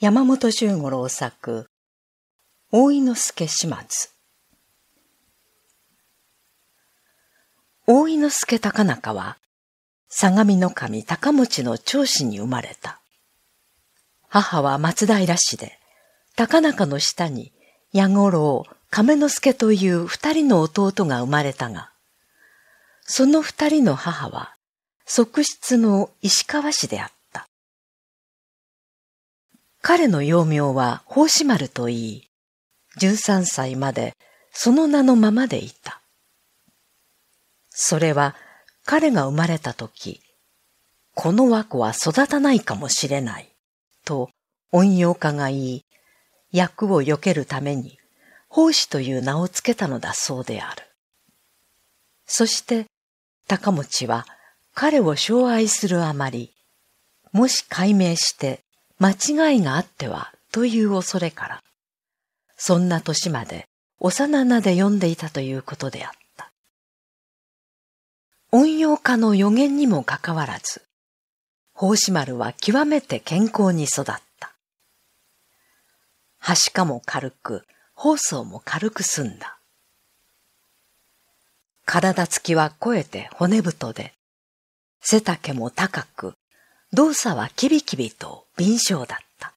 山本周五郎作、大井之助始末。大井之助高中は、相模の神高持の長子に生まれた。母は松平氏で、高中の下に、矢五郎、亀之助という二人の弟が生まれたが、その二人の母は、側室の石川氏であった。彼の幼名は法師丸といい、13歳までその名のままでいた。それは彼が生まれた時、この和子は育たないかもしれない、と音用家が言い、役を避けるために法師という名を付けたのだそうである。そして高持は彼を障愛するあまり、もし解明して間違いがあってはという恐れから、そんな年まで幼なで読んでいたということであった。音用家の予言にもかかわらず、法師丸は極めて健康に育った。はしかも軽く、包装も軽く済んだ。体つきは肥えて骨太で、背丈も高く、動作はきびきびと敏捷だった。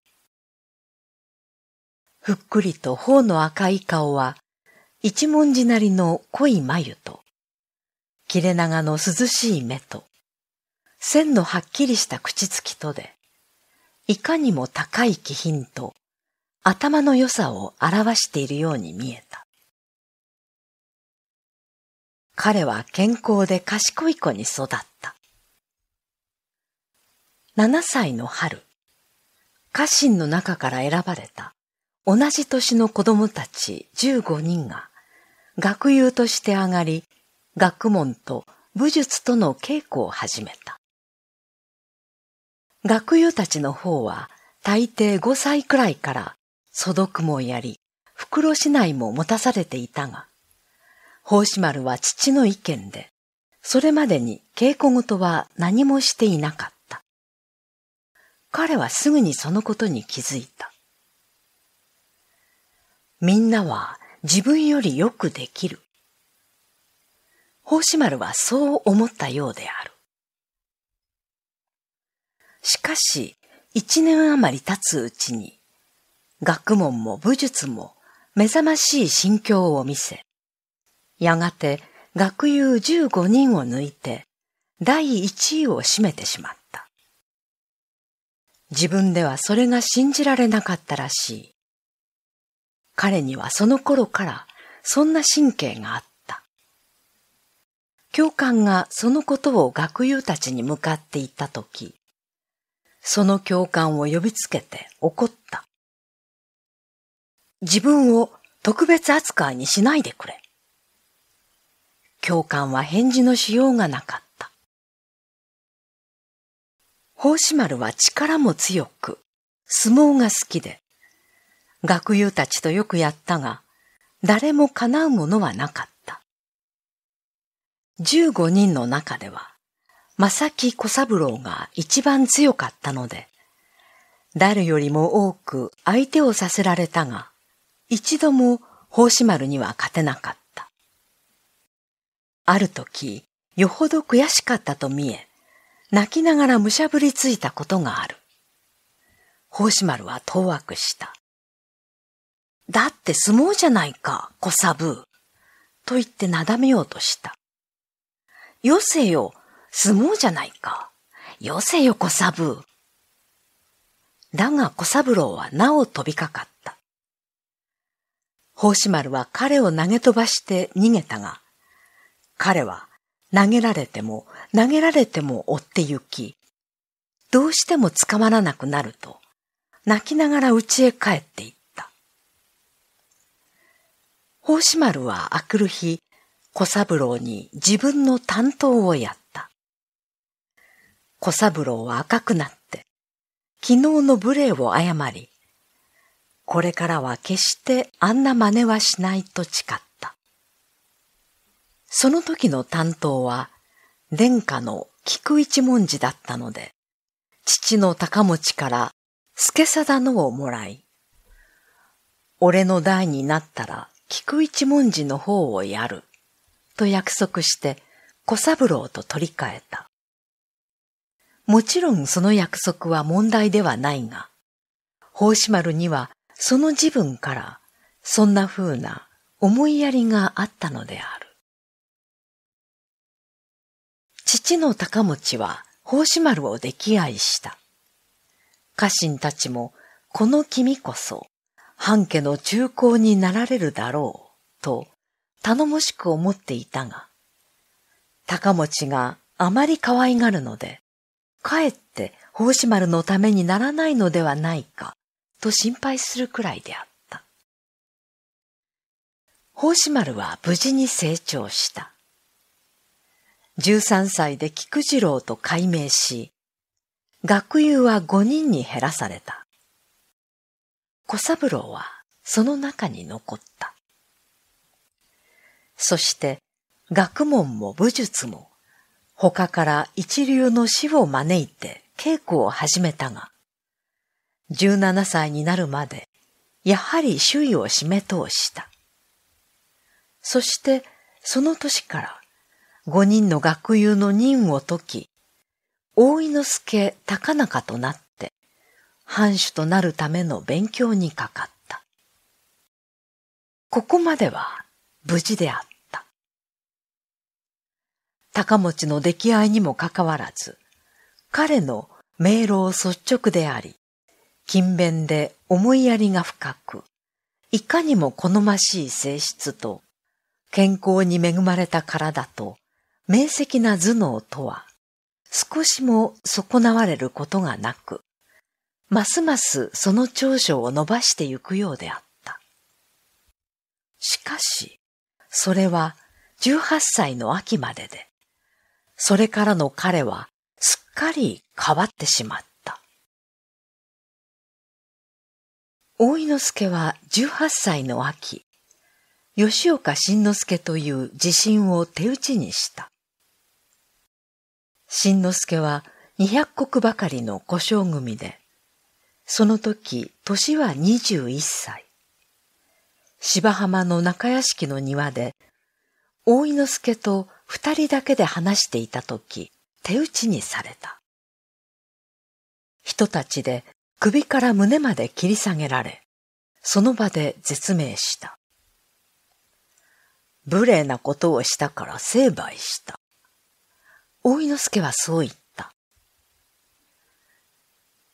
ふっくりと頬の赤い顔は、一文字なりの濃い眉と、切れ長の涼しい目と、線のはっきりした口つきとで、いかにも高い気品と頭の良さを表しているように見えた。彼は健康で賢い子に育った。7歳の春、家臣の中から選ばれた同じ年の子供たち15人が学友として上がり、学問と武術との稽古を始めた。学友たちの方は大抵5歳くらいから素読もやり、袋市内も持たされていたが、法師丸は父の意見で、それまでに稽古事は何もしていなかった。彼はすぐにそのことに気づいた。みんなは自分よりよくできる。法師丸はそう思ったようである。しかし、一年余り経つうちに、学問も武術も目覚ましい心境を見せ、やがて学友15人を抜いて第一位を占めてしまった。自分ではそれが信じられなかったらしい。彼にはその頃からそんな神経があった。教官がそのことを学友たちに向かっていったとき、その教官を呼びつけて怒った。自分を特別扱いにしないでくれ。教官は返事のしようがなかった。法師丸は力も強く、相撲が好きで、学友たちとよくやったが、誰も叶うものはなかった。15人の中では、正木小三郎が一番強かったので、誰よりも多く相手をさせられたが、一度も法師丸には勝てなかった。ある時、よほど悔しかったと見え、泣きながらむしゃぶりついたことがある。法師丸は当惑した。だって相撲じゃないか、小サブと言ってなだめようとした。よせよ、相撲じゃないか。よせよ、小サブだが小三郎はなお飛びかかった。法師丸は彼を投げ飛ばして逃げたが、彼は投げられても投げられても追って行き、どうしても捕まらなくなると、泣きながら家へ帰っていった。宝志丸は明くる日、小三郎に自分の担当をやった。小三郎は赤くなって、昨日の無礼を誤り、これからは決してあんな真似はしないと誓った。その時の担当は、殿下の菊一文字だったので、父の高持から助貞のをもらい、俺の代になったら菊一文字の方をやる、と約束して小三郎と取り替えた。もちろんその約束は問題ではないが、法師丸にはその自分からそんな風な思いやりがあったのである。父の高持は法師丸を溺愛した。家臣たちも、この君こそ、半家の中高になられるだろう、と、頼もしく思っていたが、高持があまり可愛がるので、かえって法師丸のためにならないのではないか、と心配するくらいであった。法師丸は無事に成長した。13歳で菊次郎と改名し、学友は5人に減らされた。小三郎はその中に残った。そして学問も武術も他から一流の死を招いて稽古を始めたが、17歳になるまでやはり周囲を締め通した。そしてその年から五人の学友の任を解き、大井之助高中となって、藩主となるための勉強にかかった。ここまでは無事であった。高持の出来合いにもかかわらず、彼の明朗率直であり、勤勉で思いやりが深く、いかにも好ましい性質と、健康に恵まれた体と明晰な頭脳とは、少しも損なわれることがなく、ますますその長所を伸ばしてゆくようであった。しかし、それは18歳の秋までで、それからの彼はすっかり変わってしまった。大井之助は18歳の秋、吉岡慎之助という自信を手打ちにした。慎之助は二百石ばかりの小将組で、その時年は二十一歳。芝浜の中屋敷の庭で、大井之助と二人だけで話していた時、手打ちにされた。人たちで首から胸まで切り下げられ、その場で絶命した。無礼なことをしたから成敗した。大井之助はそう言った。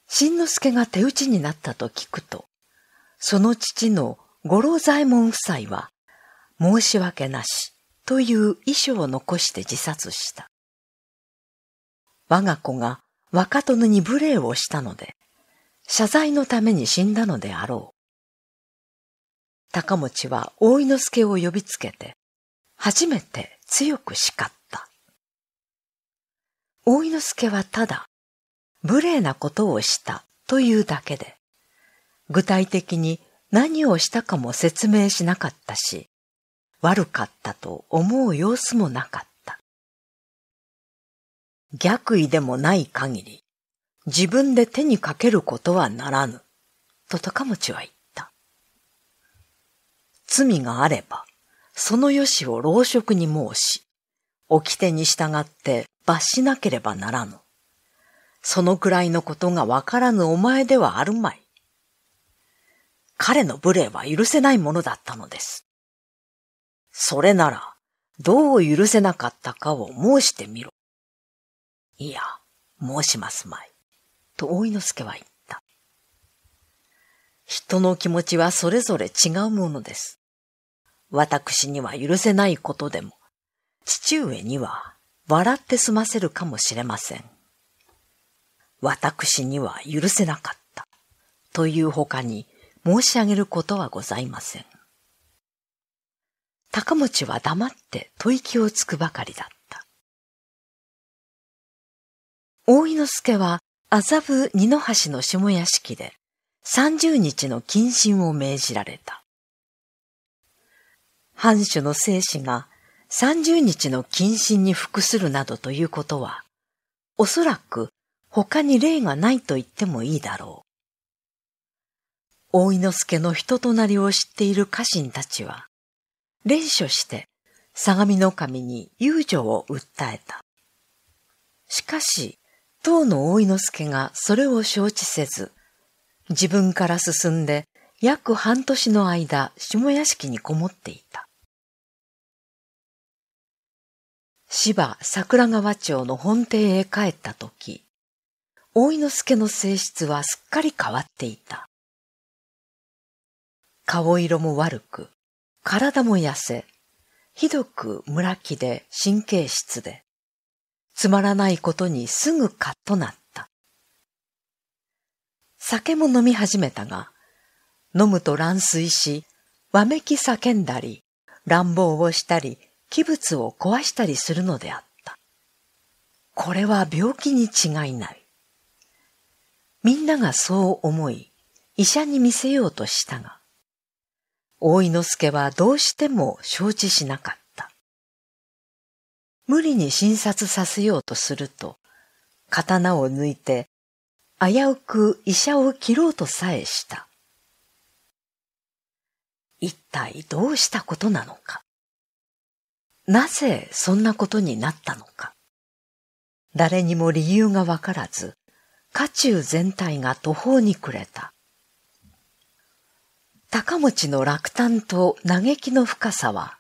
新之助が手打ちになったと聞くと、その父の五郎左衛門夫妻は、申し訳なしという遺書を残して自殺した。我が子が若殿に無礼をしたので、謝罪のために死んだのであろう。高持は大井之助を呼びつけて、初めて強く叱った。大井之助はただ、無礼なことをしたというだけで、具体的に何をしたかも説明しなかったし、悪かったと思う様子もなかった。逆位でもない限り、自分で手にかけることはならぬ、と高持は言った。罪があれば、そのよしを老職に申し、掟に従って罰しなければならぬ。そのくらいのことがわからぬお前ではあるまい。彼の無礼は許せないものだったのです。それなら、どう許せなかったかを申してみろ。いや、申しますまい。と大井之助は言った。人の気持ちはそれぞれ違うものです。私には許せないことでも、父上には笑って済ませるかもしれません。私には許せなかった。という他に申し上げることはございません。高持は黙って吐息をつくばかりだった。大井之助は麻布二の橋の下屋敷で三十日の謹慎を命じられた。藩主の生死が30日の謹慎に服するなどということは、おそらく他に例がないと言ってもいいだろう。大井之助の人となりを知っている家臣たちは、連所して相模の神に遊女を訴えた。しかし、当の大井之助がそれを承知せず、自分から進んで約半年の間下屋敷にこもっていた。芝桜川町の本邸へ帰った時、大井之助の性質はすっかり変わっていた。顔色も悪く、体も痩せ、ひどく村木で神経質で、つまらないことにすぐカッとなった。酒も飲み始めたが、飲むと乱水し、わめき叫んだり、乱暴をしたり、器物を壊したりするのであった。これは病気に違いない。みんながそう思い、医者に見せようとしたが、大井之助はどうしても承知しなかった。無理に診察させようとすると、刀を抜いて、危うく医者を切ろうとさえした。一体どうしたことなのか。なぜそんなことになったのか。誰にも理由がわからず、家中全体が途方に暮れた。高持の落胆と嘆きの深さは、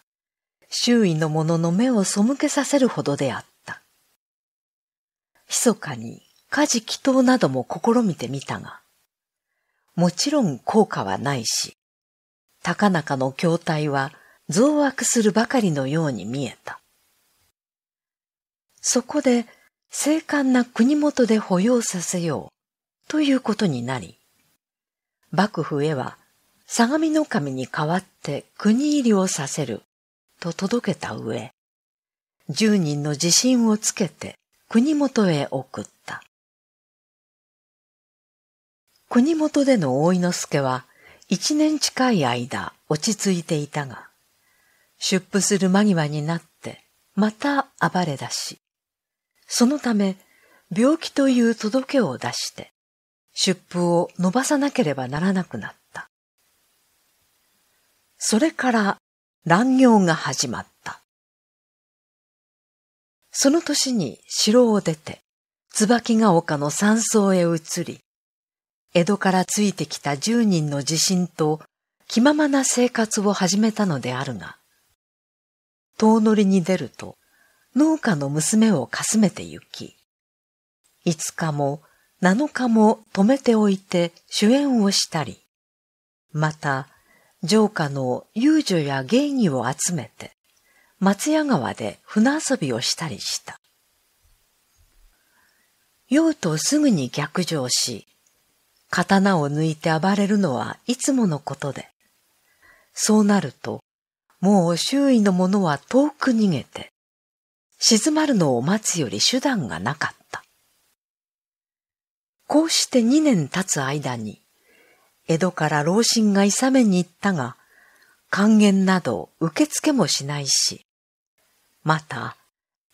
周囲の者の目を背けさせるほどであった。密かに家事祈祷なども試みてみたが、もちろん効果はないし、高中の筐体は増悪するばかりのように見えた。そこで、精悍な国元で保養させよう、ということになり、幕府へは、相模の神に代わって国入りをさせる、と届けた上、十人の自信をつけて国元へ送った。国元での大井之助は、一年近い間落ち着いていたが、出布する間際になって、また暴れ出し、そのため、病気という届けを出して、出布を伸ばさなければならなくなった。それから乱行が始まった。その年に城を出て、椿ヶ丘の山荘へ移り、江戸からついてきた十人の地震と気ままな生活を始めたのであるが、遠乗りに出ると、農家の娘をかすめて行き、五日も七日も止めておいて主演をしたり、また、城下の遊女や芸妓を集めて、松屋川で船遊びをしたりした。うとすぐに逆上し、刀を抜いて暴れるのはいつものことで、そうなるともう周囲の者は遠く逃げて、静まるのを待つより手段がなかった。こうして二年経つ間に、江戸から老人がいさめに行ったが、還元など受付もしないし、また、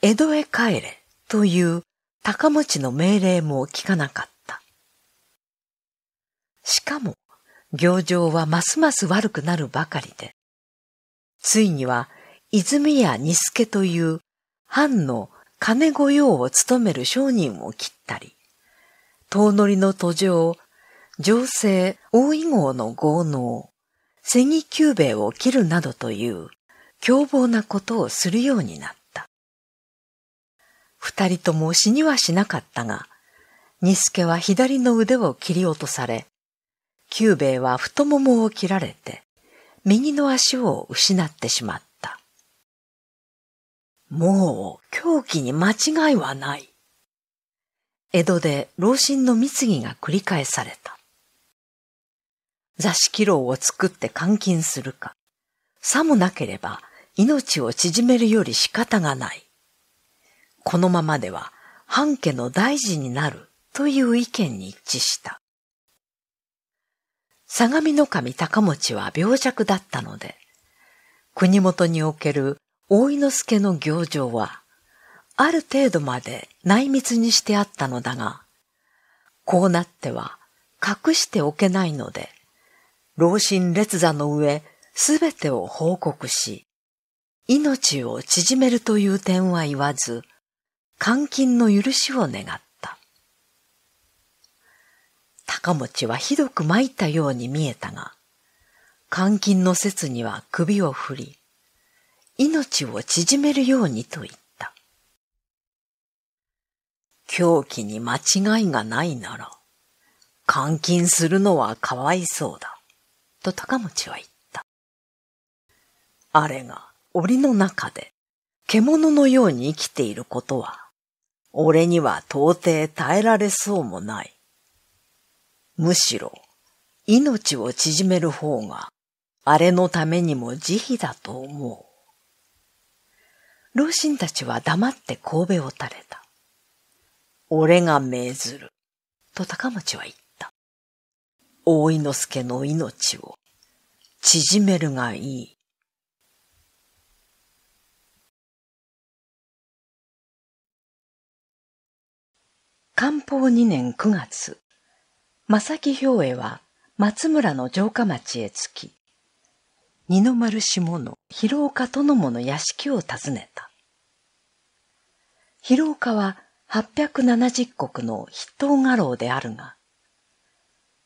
江戸へ帰れという高持ちの命令も聞かなかった。しかも、行情はますます悪くなるばかりで、ついには泉谷二助という藩の金御用を務める商人を切ったり、遠乗りの途上、情勢大井号の豪農、戦議宮兵衛を切るなどという凶暴なことをするようになった。二人とも死にはしなかったが、二助は左の腕を切り落とされ、宮兵衛は太ももを切られて、右の足を失ってしまった。もう狂気に間違いはない。江戸で老人の密議が繰り返された。座敷牢を作って監禁するか、さもなければ命を縮めるより仕方がない。このままでは半家の大事になるという意見に一致した。相模の神高持は病弱だったので、国元における大井之助の行状は、ある程度まで内密にしてあったのだが、こうなっては隠しておけないので、老身列座の上すべてを報告し、命を縮めるという点は言わず、監禁の許しを願っ高持はひどく参ったように見えたが、監禁の説には首を振り、命を縮めるようにと言った。狂気に間違いがないなら、監禁するのはかわいそうだ、と高持は言った。あれが檻の中で獣のように生きていることは、俺には到底耐えられそうもない。むしろ、命を縮める方が、あれのためにも慈悲だと思う。老人たちは黙って神戸を垂れた。俺が命ずる、と高持は言った。大井之助の命を、縮めるがいい。官報二年九月、正木兵衛は松村の城下町へ着き、二の丸下の広岡殿もの屋敷を訪ねた。広岡は八百七十石の筆頭画廊であるが、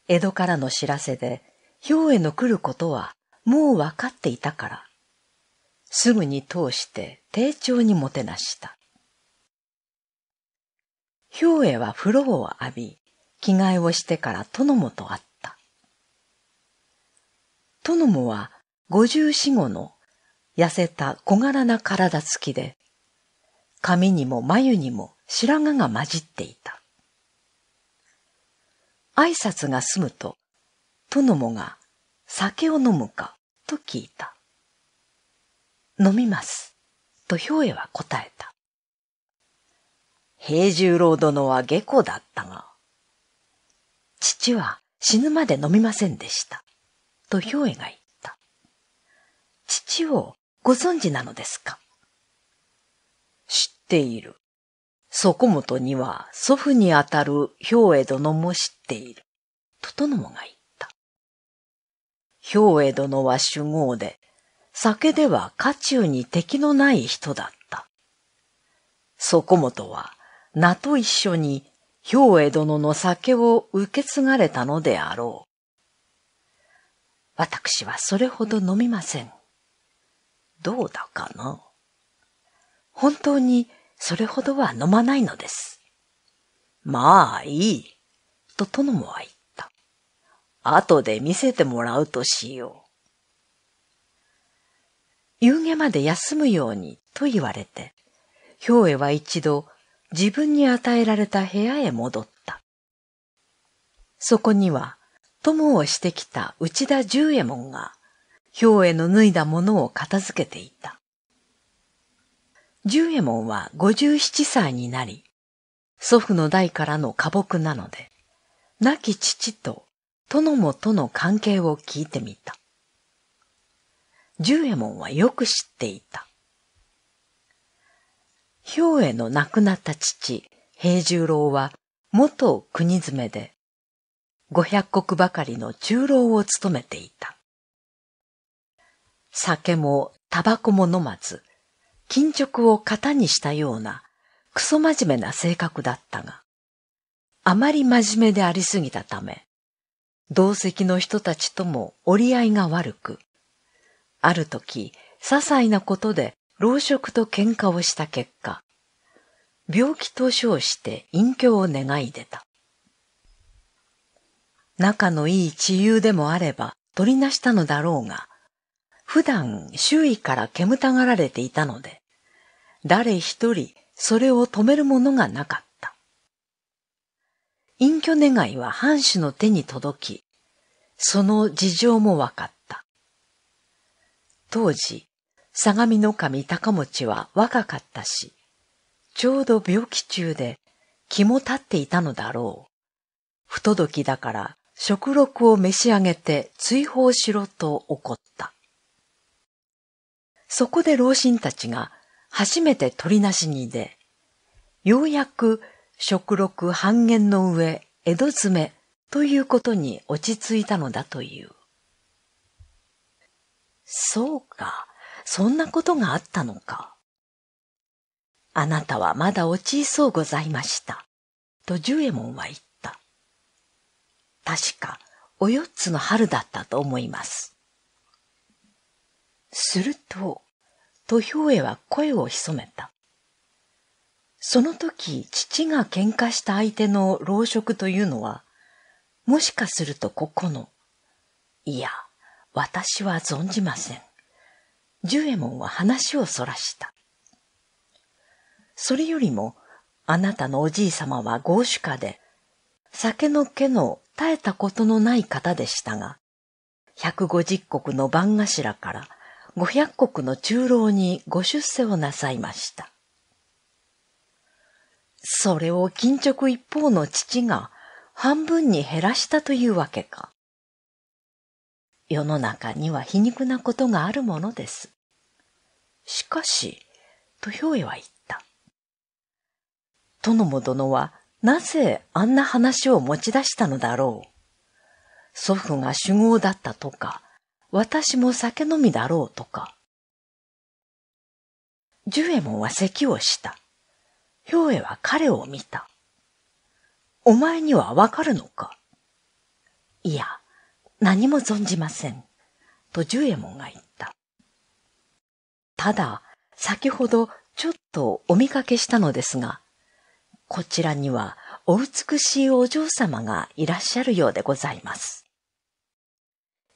江戸からの知らせで兵衛の来ることはもう分かっていたから、すぐに通して丁重にもてなした。兵衛は風呂を浴び、着替えをしてから殿もと会った。殿もは五十四五の痩せた小柄な体つきで、髪にも眉にも白髪が混じっていた。挨拶が済むと、殿もが酒を飲むかと聞いた。飲みます、と兵衛は答えた。平十郎殿は下戸だったが、父は死ぬまで飲みませんでした。と兵衛が言った。父をご存知なのですか知っている。そこもとには祖父にあたる兵衛殿も知っている。と殿もが言った。兵衛殿は守護で、酒では家中に敵のない人だった。そこもとは名と一緒に兵衛殿の酒を受け継がれたのであろう。私はそれほど飲みません。どうだかな本当にそれほどは飲まないのです。まあいい、と殿もは言った。後で見せてもらうとしよう。夕下まで休むようにと言われて、兵衛は一度自分に与えられた部屋へ戻った。そこには、友をしてきた内田十右衛門が、兵衛の脱いだものを片付けていた。十右衛門は五十七歳になり、祖父の代からの家木なので、亡き父と殿もとの関係を聞いてみた。十右衛門はよく知っていた。兵衛の亡くなった父、平十郎は元国詰で、五百石ばかりの十郎を務めていた。酒もタバコも飲まず、金直を型にしたような、クソ真面目な性格だったが、あまり真面目でありすぎたため、同席の人たちとも折り合いが悪く、ある時、些細なことで老職と喧嘩をした結果、病気と称して隠居を願い出た。仲のいい治癒でもあれば取りなしたのだろうが、普段周囲から煙たがられていたので、誰一人それを止めるものがなかった。隠居願いは藩主の手に届き、その事情も分かった。当時、相模の神高持は若かったし、ちょうど病気中で気も立っていたのだろう。不届きだから食録を召し上げて追放しろと怒った。そこで老人たちが初めて取りなしに出、ようやく食録半減の上江戸詰めということに落ち着いたのだという。そうか。そんなことがあったのか。あなたはまだおちそうございました。とジュエモンは言った。確か、お四つの春だったと思います。すると、土俵へは声を潜めた。その時、父が喧嘩した相手の老職というのは、もしかするとここの、いや、私は存じません。十右衛門は話をそらした。それよりも、あなたのおじい様は豪主家で、酒の毛の絶えたことのない方でしたが、百五十国の番頭から五百国の中老にご出世をなさいました。それを緊直一方の父が半分に減らしたというわけか。世の中には皮肉なことがあるものです。しかし、と兵衛は言った。殿も殿はなぜあんな話を持ち出したのだろう。祖父が酒豪だったとか、私も酒飲みだろうとか。ジュエモンは咳をした。兵衛は彼を見た。お前にはわかるのかいや、何も存じません。と十右衛門が言った。ただ、先ほどちょっとお見かけしたのですが、こちらにはお美しいお嬢様がいらっしゃるようでございます。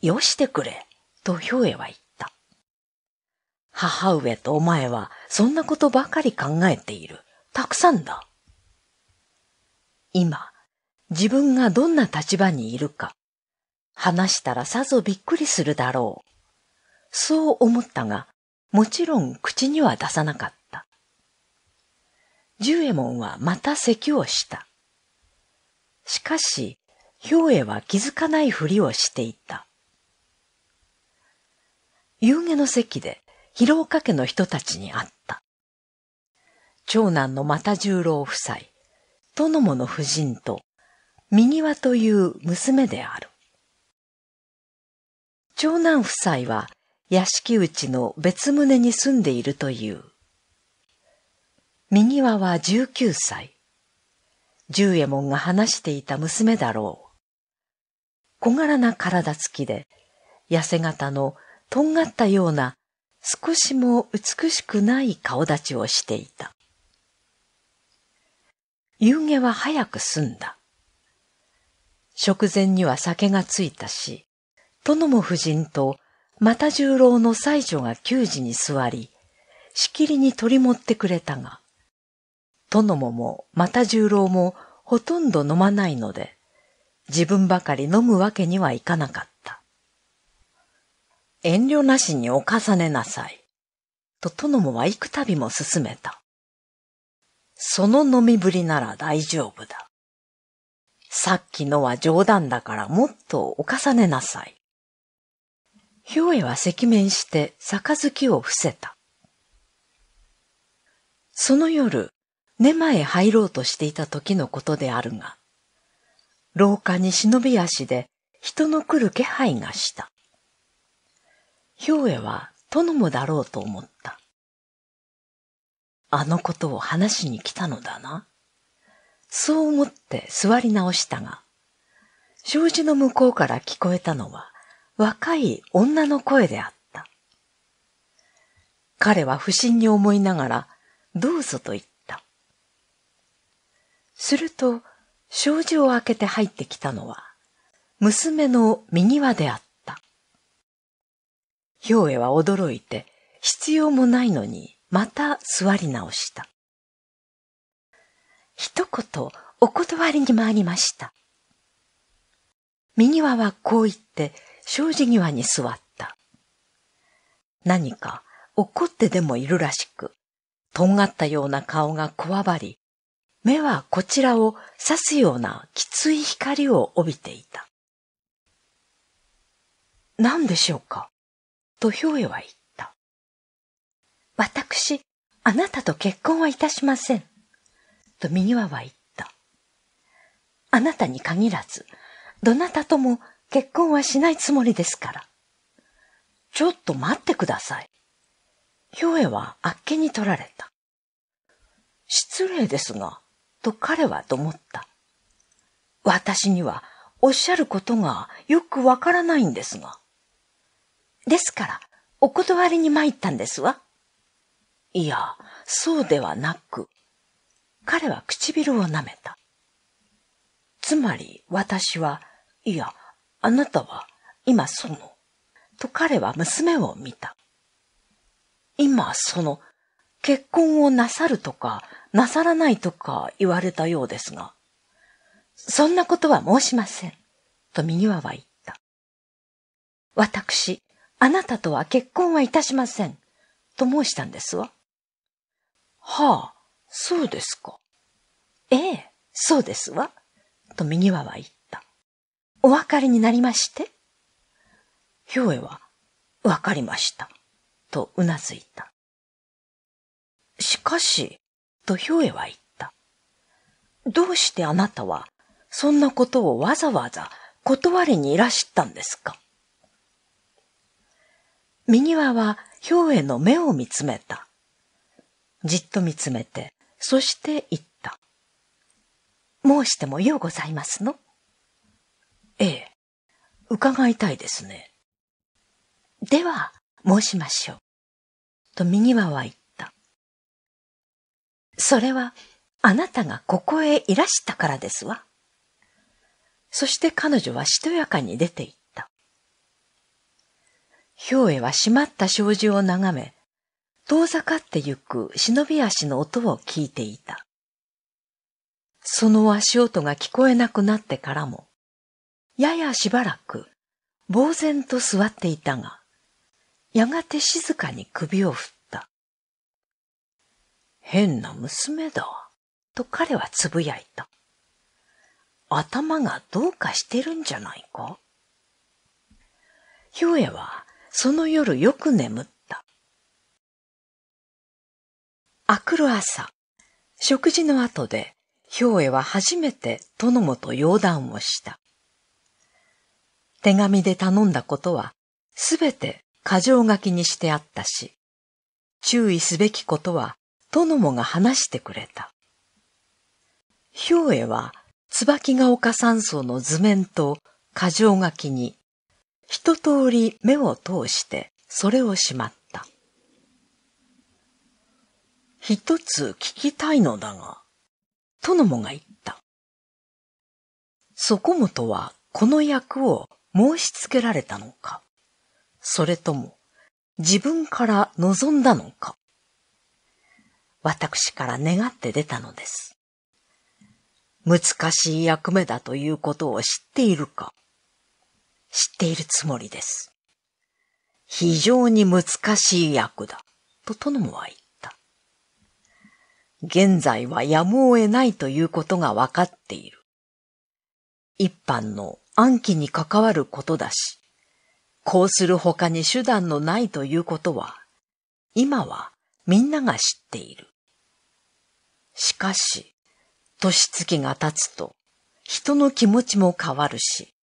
よしてくれ、と兵衛は言った。母上とお前はそんなことばかり考えている。たくさんだ。今、自分がどんな立場にいるか、話したらさぞびっくりするだろう。そう思ったが、もちろん口には出さなかった。十右衛門はまた咳をした。しかし、兵衛は気づかないふりをしていた。夕下の席で、広岡家の人たちに会った。長男の又十郎夫妻、殿もの夫人と、右輪という娘である。長男夫妻は屋敷内の別棟に住んでいるという。右輪は19歳。十右衛門が話していた娘だろう。小柄な体つきで、痩せ型のとんがったような少しも美しくない顔立ちをしていた。夕げは早く済んだ。食前には酒がついたし、殿も夫人と、又十郎の妻女が給仕に座り、しきりに取り持ってくれたが、殿もも又十郎もほとんど飲まないので、自分ばかり飲むわけにはいかなかった。遠慮なしにお重ねなさい、と殿もは幾度も勧めた。その飲みぶりなら大丈夫だ。さっきのは冗談だからもっとお重ねなさい。兵衛は赤面して杯を伏せた。その夜、寝間へ入ろうとしていた時のことであるが、廊下に忍び足で人の来る気配がした。兵衛は殿もだろうと思った。あのことを話しに来たのだな。そう思って座り直したが、障子の向こうから聞こえたのは、若い女の声であった。彼は不審に思いながら、どうぞと言った。すると、障子を開けて入ってきたのは、娘の右輪であった。兵衛は驚いて、必要もないのに、また座り直した。一言、お断りに回りました。右輪はこう言って、障子際に座った。何か怒ってでもいるらしく、とんがったような顔がこわばり、目はこちらを刺すようなきつい光を帯びていた。何でしょうかとひょうえは言った。私、あなたと結婚はいたしません。と右ニは言った。あなたに限らず、どなたとも結婚はしないつもりですから。ちょっと待ってください。ひょえはあっけに取られた。失礼ですが、と彼はと思った。私にはおっしゃることがよくわからないんですが。ですから、お断りに参ったんですわ。いや、そうではなく、彼は唇を舐めた。つまり私は、いや、あなたは今その、と彼は娘を見た。今その、結婚をなさるとか、なさらないとか言われたようですが、そんなことは申しません、とミニワは言った。私、あなたとは結婚はいたしません、と申したんですわ。はあ、そうですか。ええ、そうですわ、とミニワは言った。お分かりになりまして兵衛は、わかりました、とうなずいた。しかし、と兵衛は言った。どうしてあなたは、そんなことをわざわざ断りにいらしたんですか右輪は兵衛の目を見つめた。じっと見つめて、そして言った。申してもようございますのええ、伺いたいですね。では、申しましょう。と右輪は言った。それは、あなたがここへいらしたからですわ。そして彼女はしとやかに出て行った。兵衛は閉まった障子を眺め、遠ざかってゆく忍び足の音を聞いていた。その足音が聞こえなくなってからも、ややしばらく、呆然と座っていたが、やがて静かに首を振った。変な娘だ、と彼はつぶやいた。頭がどうかしてるんじゃないかヒョエは、その夜よく眠った。あくる朝、食事の後で、ヒョエは初めて殿もと洋談をした。手紙で頼んだことは、すべて過剰書きにしてあったし、注意すべきことは、殿もが話してくれた。兵衛は、椿ヶ丘山荘の図面と過剰書きに、一通り目を通してそれをしまった。一つ聞きたいのだが、殿もが言った。そこもとはこの役を申し付けられたのか、それとも自分から望んだのか、私から願って出たのです。難しい役目だということを知っているか、知っているつもりです。非常に難しい役だ、と殿は言った。現在はやむを得ないということがわかっている。一般の暗記に関わることだし、こうする他に手段のないということは、今はみんなが知っている。しかし、年月が経つと、人の気持ちも変わるし、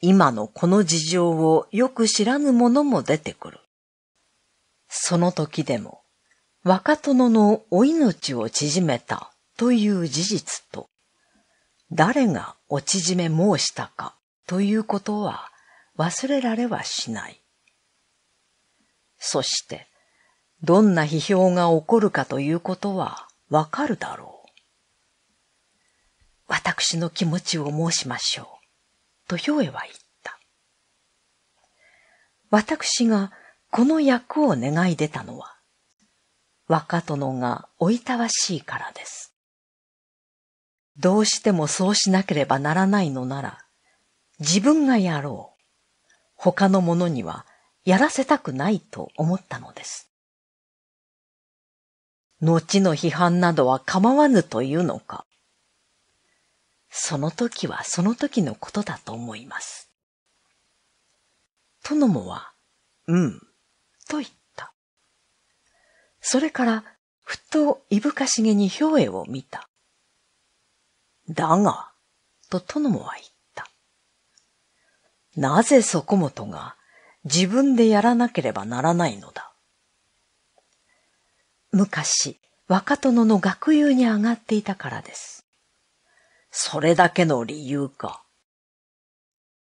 今のこの事情をよく知らぬ者も出てくる。その時でも、若殿のお命を縮めたという事実と、誰が落ちじめ申したかということは忘れられはしない。そして、どんな批評が起こるかということはわかるだろう。私の気持ちを申しましょう。とョエは言った。私がこの役を願い出たのは、若殿がおいたわしいからです。どうしてもそうしなければならないのなら、自分がやろう。他の者にはやらせたくないと思ったのです。後の批判などは構わぬというのか。その時はその時のことだと思います。とのもは、うん、と言った。それから、ふといぶかしげに兵衛を見た。だが、と殿もは言った。なぜそこもとが自分でやらなければならないのだ。昔、若殿の学友に上がっていたからです。それだけの理由か。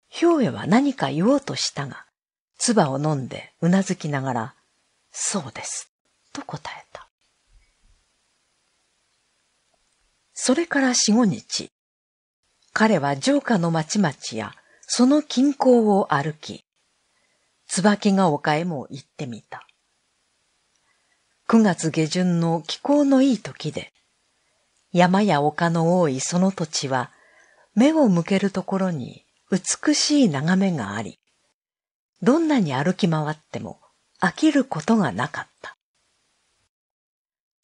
兵衛は何か言おうとしたが、唾を飲んでうなずきながら、そうです、と答えた。それから四五日、彼は城下の町々やその近郊を歩き、椿ヶ丘へも行ってみた。九月下旬の気候のいい時で、山や丘の多いその土地は、目を向けるところに美しい眺めがあり、どんなに歩き回っても飽きることがなかった。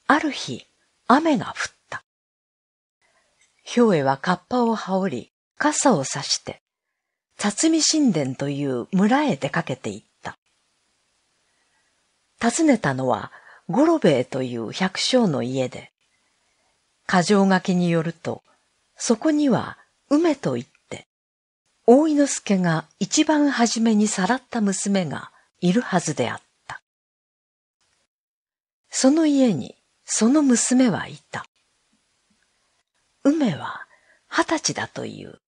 ある日、雨が降った。兵衛はカッパを羽織り、傘を差して、辰巳神殿という村へ出かけていった。訪ねたのは、五郎兵衛という百姓の家で、過剰書きによると、そこには梅といって、大井之助が一番初めにさらった娘がいるはずであった。その家にその娘はいた。梅は二十歳だという。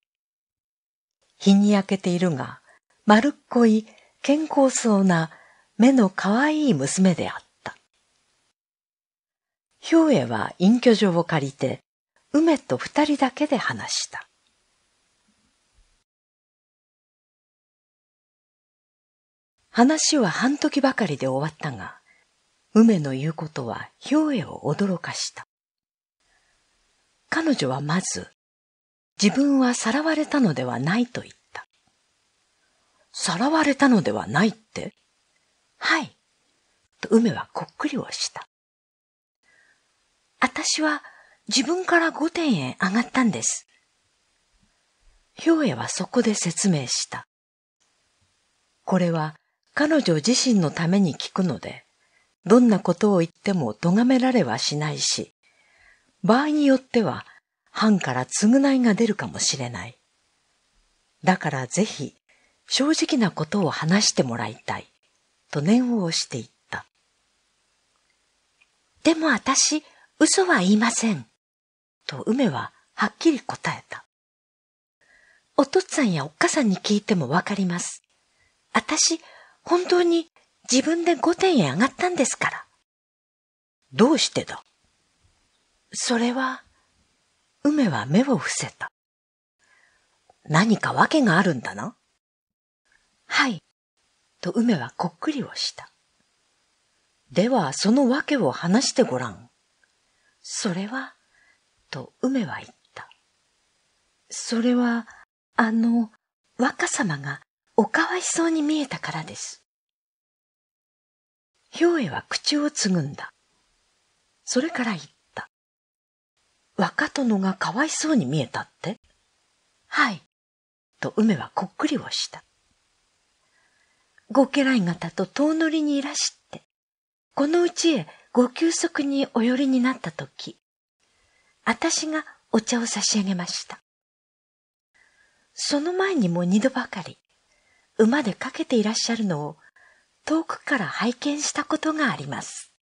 日に焼けているが、丸っこい、健康そうな、目の可愛い娘であった。兵衛は隠居所を借りて、梅と二人だけで話した。話は半時ばかりで終わったが、梅の言うことは兵衛を驚かした。彼女はまず、自分はさらわれたのではないと言った。さらわれたのではないってはい。と梅はこっくりをした。私は自分から御殿へ上がったんです。兵衛はそこで説明した。これは彼女自身のために聞くので、どんなことを言っても咎められはしないし、場合によっては、藩から償いが出るかもしれない。だからぜひ、正直なことを話してもらいたい、と念を押していった。でも私、嘘は言いません、と梅ははっきり答えた。お父っつぁんやおっかさんに聞いてもわかります。私、本当に自分で5点へ上がったんですから。どうしてだそれは、梅は目を伏せた。何か訳があるんだな。はい。と梅はこっくりをした。では、その訳を話してごらん。それは、と梅は言った。それは、あの、若様がおかわいそうに見えたからです。ひょうえは口をつぐんだ。それから言っ若殿がかわいそうに見えたって。はい。と梅はこっくりをした。ご家来方と遠乗りにいらして、このうちへご休息にお寄りになったとき、私がお茶を差し上げました。その前にも二度ばかり、馬でかけていらっしゃるのを遠くから拝見したことがあります。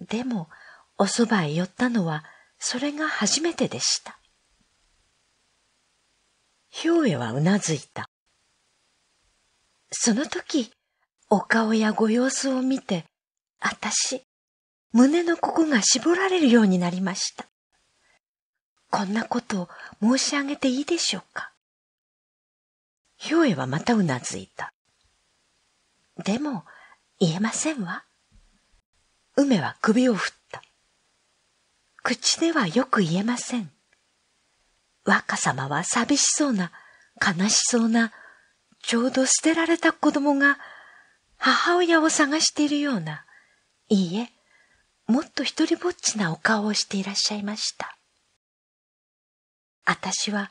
でも、おそばへ寄ったのはそれが初めてでした。兵衛はうなずいた。その時、お顔やご様子を見て、あたし、胸のここが絞られるようになりました。こんなことを申し上げていいでしょうか。兵衛はまたうなずいた。でも、言えませんわ。梅は首を振った。口ではよく言えません。若様は寂しそうな、悲しそうな、ちょうど捨てられた子供が母親を探しているような、いいえ、もっと一人ぼっちなお顔をしていらっしゃいました。私は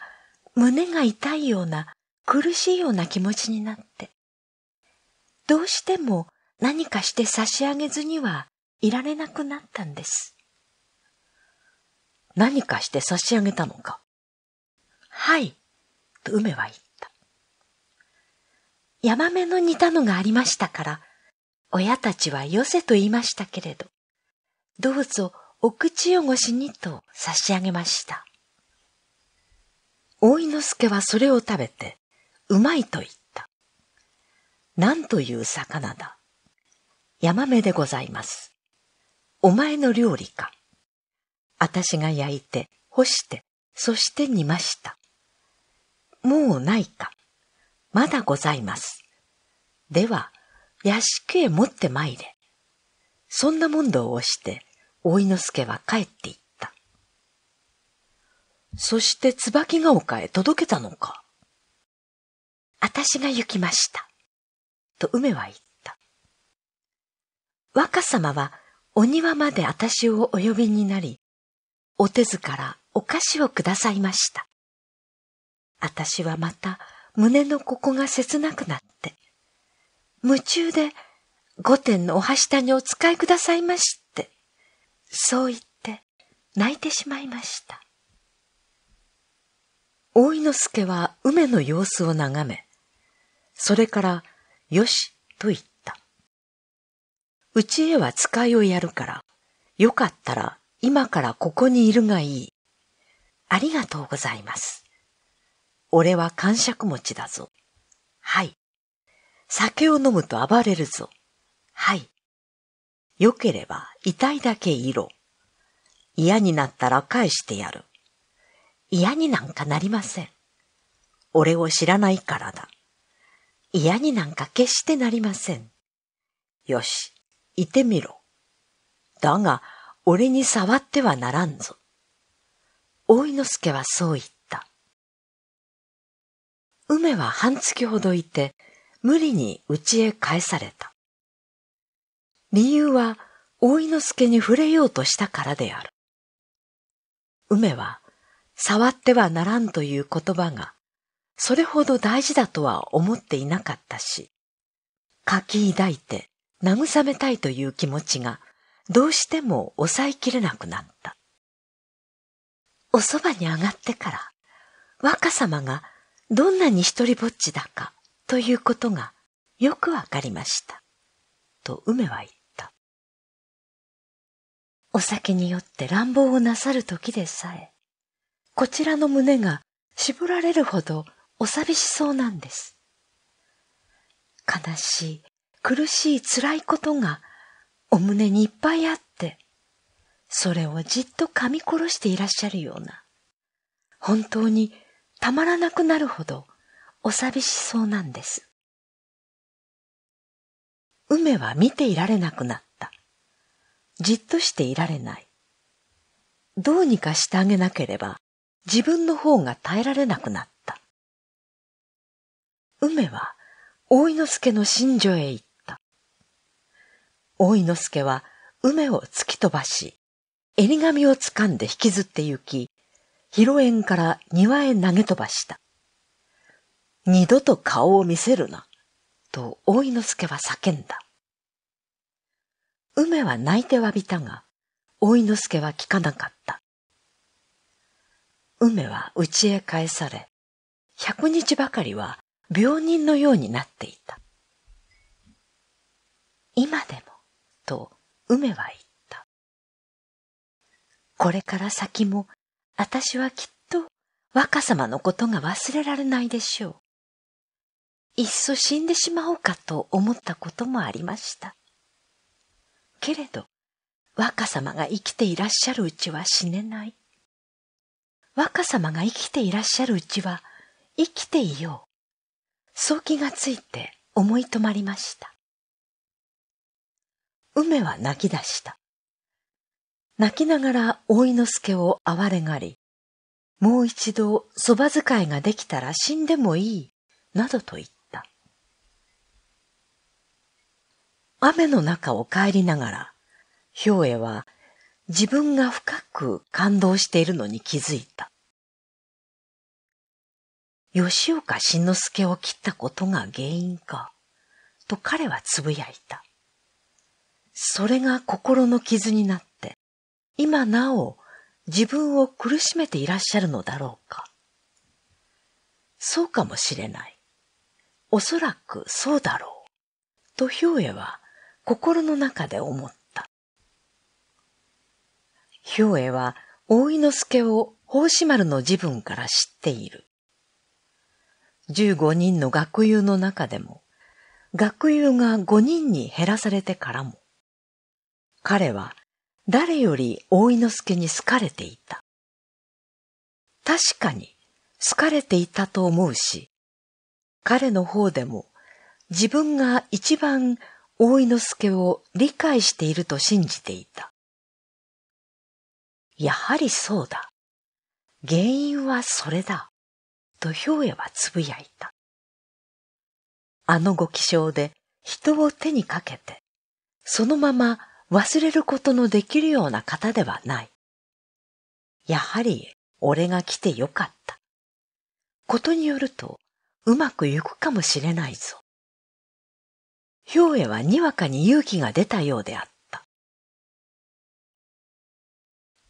胸が痛いような苦しいような気持ちになって、どうしても何かして差し上げずにはいられなくなったんです。何かして差し上げたのか。はい、と梅は言った。ヤマメの煮たのがありましたから、親たちはよせと言いましたけれど、どうぞお口汚しにと差し上げました。大井之助はそれを食べて、うまいと言った。なんという魚だ。ヤマメでございます。お前の料理か。私が焼いて、干して、そして煮ました。もうないか。まだございます。では、屋敷へ持って参れ。そんな問答をして、大井之助は帰っていった。そして椿ヶ丘へ届けたのか。私が行きました。と梅は言った。若様はお庭まで私をお呼びになり、お手図からお菓子をくださいました。私はまた胸のここが切なくなって、夢中で御殿のおはしたにお使いくださいまして、そう言って泣いてしまいました。大井之助は梅の様子を眺め、それから、よし、と言った。うちへは使いをやるから、よかったら今からここにいるがいい。ありがとうございます。俺は感触持ちだぞ。はい。酒を飲むと暴れるぞ。はい。良ければ痛いだけいろ。嫌になったら返してやる。嫌になんかなりません。俺を知らないからだ。嫌になんか決してなりません。よし、いてみろ。だが、俺に触ってはならんぞ。大井之助はそう言った。梅は半月ほどいて、無理に家へ帰された。理由は、大井之助に触れようとしたからである。梅は、触ってはならんという言葉が、それほど大事だとは思っていなかったし、書き抱いて慰めたいという気持ちがどうしても抑えきれなくなった。おそばに上がってから、若様がどんなに一人ぼっちだかということがよくわかりました。と梅は言った。お酒によって乱暴をなさる時でさえ、こちらの胸が絞られるほどお寂しそうなんです。悲しい、苦しい、辛いことがお胸にいっぱいあって、それをじっと噛み殺していらっしゃるような、本当にたまらなくなるほどお寂しそうなんです。梅は見ていられなくなった。じっとしていられない。どうにかしてあげなければ自分の方が耐えられなくなった。梅は大井之助の心情へ行った。大井之助は梅を突き飛ばし、襟紙を掴んで引きずって行き、広宴から庭へ投げ飛ばした。二度と顔を見せるな、と大井之助は叫んだ。梅は泣いて詫びたが、大井之助は聞かなかった。梅は家へ帰され、百日ばかりは病人のようになっていた。今でもと梅は言った。これから先も私はきっと若様のことが忘れられないでしょう。いっそ死んでしまおうかと思ったこともありました。けれど、若様が生きていらっしゃるうちは死ねない。若様が生きていらっしゃるうちは生きていよう。そう気がついて思い止まりました。梅は泣き出した。泣きながら大井之助を哀れがり、もう一度蕎麦使いができたら死んでもいい、などと言った。雨の中を帰りながら、兵衛は自分が深く感動しているのに気づいた。吉岡新之助を切ったことが原因か、と彼はつぶやいた。それが心の傷になって、今なお自分を苦しめていらっしゃるのだろうか。そうかもしれない。おそらくそうだろう。と兵衛は心の中で思った。兵衛は大井之助を法師丸の自分から知っている。十五人の学友の中でも、学友が五人に減らされてからも、彼は誰より大井之助に好かれていた。確かに好かれていたと思うし、彼の方でも自分が一番大井之助を理解していると信じていた。やはりそうだ。原因はそれだ。と兵衛はつぶやいた。あのご気性で人を手にかけて、そのまま忘れることのできるような方ではない。やはり俺が来てよかった。ことによるとうまくいくかもしれないぞ。兵衛はにわかに勇気が出たようであった。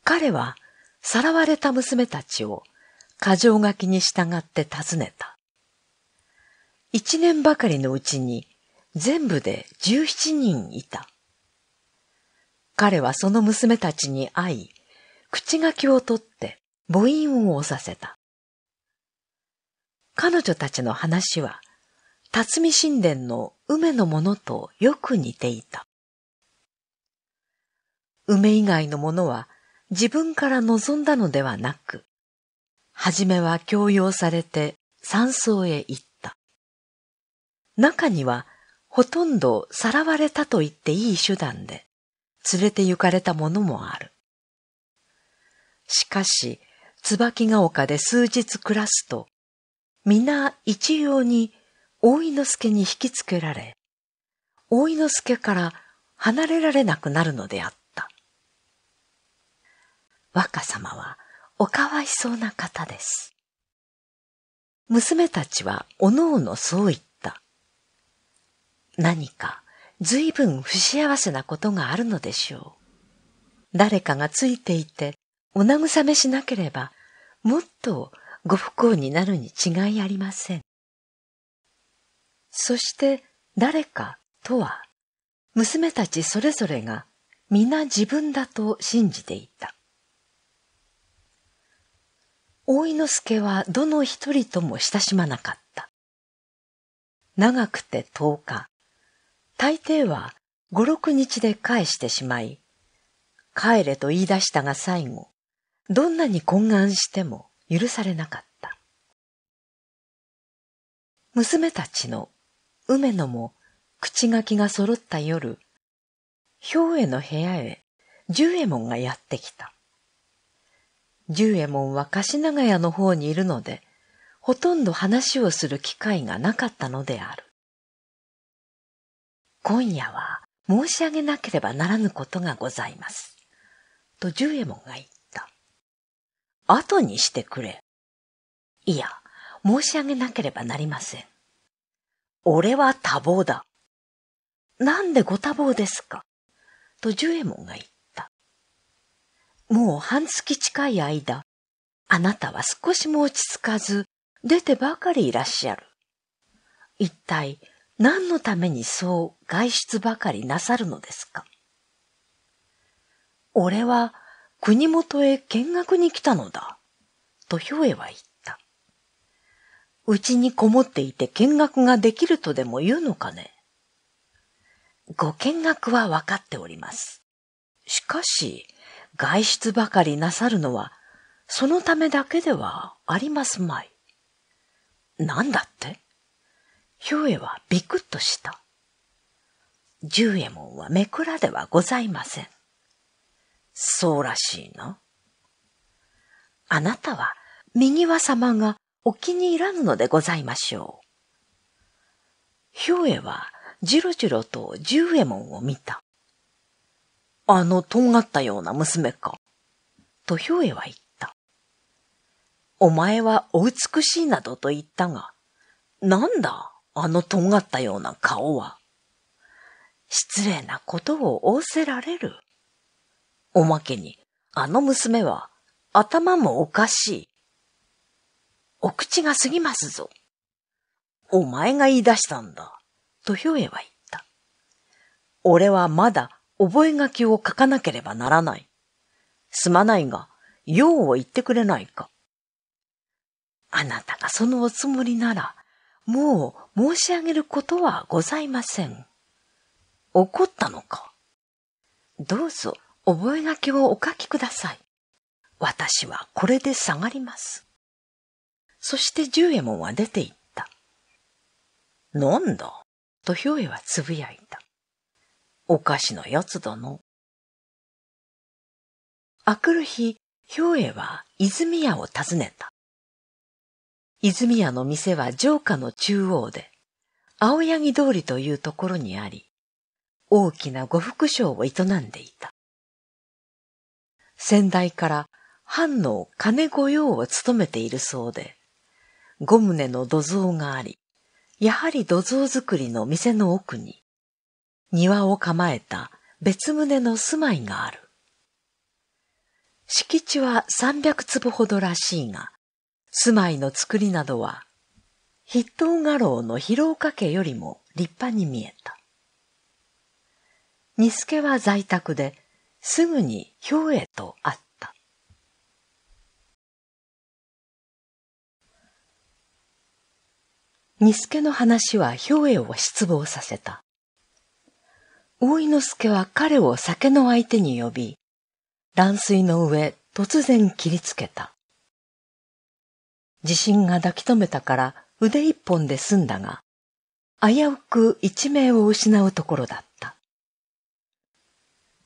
彼はさらわれた娘たちを過剰書きに従って尋ねた。一年ばかりのうちに全部で十七人いた。彼はその娘たちに会い、口書きを取って母音を押させた。彼女たちの話は、辰巳神殿の梅のものとよく似ていた。梅以外のものは自分から望んだのではなく、はじめは強要されて山荘へ行った。中にはほとんどさらわれたと言っていい手段で、連れて行かれたものもある。しかし、椿ヶ丘で数日暮らすと、皆一様に大井之助に引きつけられ、大井之助から離れられなくなるのであった。若様はおかわいそうな方です。娘たちはおのおのそう言った。何か随分不幸せなことがあるのでしょう。誰かがついていて、お慰めしなければ、もっとご不幸になるに違いありません。そして誰かとは、娘たちそれぞれが皆自分だと信じていた。大井之助はどの一人とも親しまなかった。長くて10日、大抵は五六日で返してしまい、帰れと言い出したが最後、どんなに懇願しても許されなかった。娘たちの梅野も口書きが揃った夜、兵衛の部屋へ十右衛門がやってきた。十右衛門は貸長屋の方にいるので、ほとんど話をする機会がなかったのである。今夜は申し上げなければならぬことがございます。と十右衛門が言った。後にしてくれ。いや、申し上げなければなりません。俺は多忙だ。なんでご多忙ですかと十右衛門が言った。もう半月近い間、あなたは少しも落ち着かず、出てばかりいらっしゃる。一体何のためにそう外出ばかりなさるのですか俺は国元へ見学に来たのだ、とょえは言った。うちにこもっていて見学ができるとでも言うのかねご見学はわかっております。しかし、外出ばかりなさるのは、そのためだけではありますまい。なんだってヒョうはびくっとした。十右衛門はめくらではございません。そうらしいな。あなたは右輪様がお気に入らぬのでございましょう。ヒョうはじろじろと十右衛門を見た。あのとんがったような娘か。とヒョうは言った。お前はお美しいなどと言ったが、なんだあのとんがったような顔は、失礼なことを仰せられる。おまけに、あの娘は頭もおかしい。お口が過ぎますぞ。お前が言い出したんだ。とひょえは言った。俺はまだ覚書を書かなければならない。すまないが、用を言ってくれないか。あなたがそのおつもりなら、もう申し上げることはございません。怒ったのかどうぞ覚書をお書きください。私はこれで下がります。そして十右衛門は出て行った。なんだと兵衛はつぶやいた。お菓子のやつだの。あくる日、兵衛は泉屋を訪ねた。泉屋の店は城下の中央で、青柳通りというところにあり、大きな呉服商を営んでいた。先代から藩の金御用を務めているそうで、五棟の土蔵があり、やはり土蔵作りの店の奥に、庭を構えた別棟の住まいがある。敷地は三百坪ほどらしいが、住まいの作りなどは、筆頭画廊の広岡家よりも立派に見えた。ニスケは在宅で、すぐに兵衛と会った。ニスケの話は兵衛を失望させた。大井之助は彼を酒の相手に呼び、乱水の上突然切りつけた。地震が抱き留めたから腕一本で済んだが、危うく一命を失うところだった。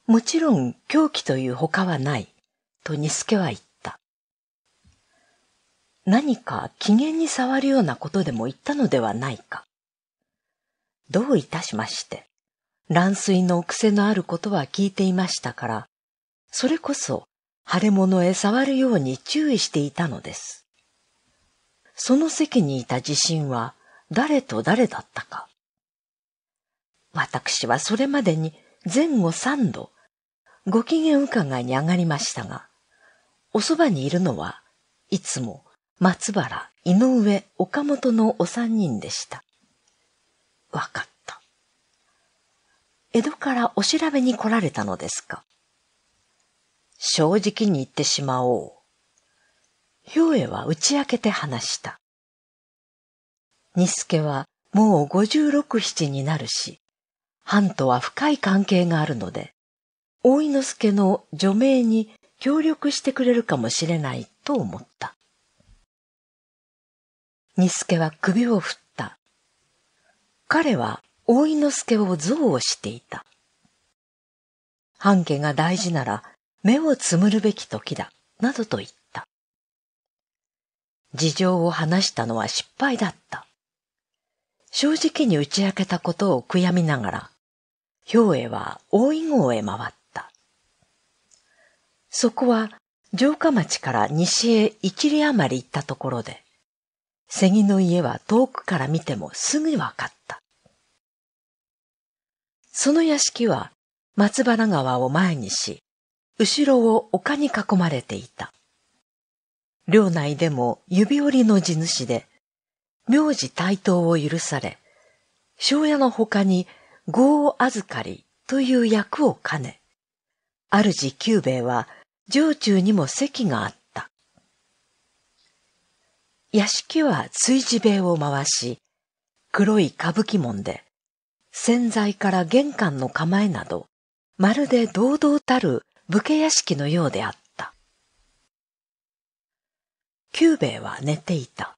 もちろん狂気という他はない、とニスケは言った。何か機嫌に触るようなことでも言ったのではないか。どういたしまして、乱水の癖のあることは聞いていましたから、それこそ腫れ物へ触るように注意していたのです。その席にいた自身は誰と誰だったか。私はそれまでに前後三度、ご機嫌伺いに上がりましたが、おそばにいるのはいつも松原、井上、岡本のお三人でした。わかった。江戸からお調べに来られたのですか。正直に言ってしまおう。兵衛は打ち明けて話した。ニスケはもう五十六七になるし、藩とは深い関係があるので、大井之助の除名に協力してくれるかもしれないと思った。ニスケは首を振った。彼は大井之助を憎悪していた。半家が大事なら目をつむるべき時だ、などと言った。事情を話したのは失敗だった。正直に打ち明けたことを悔やみながら、兵衛は大井号へ回った。そこは城下町から西へ一里余り行ったところで、ギの家は遠くから見てもすぐ分わかった。その屋敷は松原川を前にし、後ろを丘に囲まれていた。領内でも指折りの地主で、名字対等を許され、庄屋の他に豪を預かりという役を兼ね、主久兵衛は城中にも席があった。屋敷は炊事兵衛を回し、黒い歌舞伎門で、洗剤から玄関の構えなど、まるで堂々たる武家屋敷のようであった。久兵衛は寝ていた。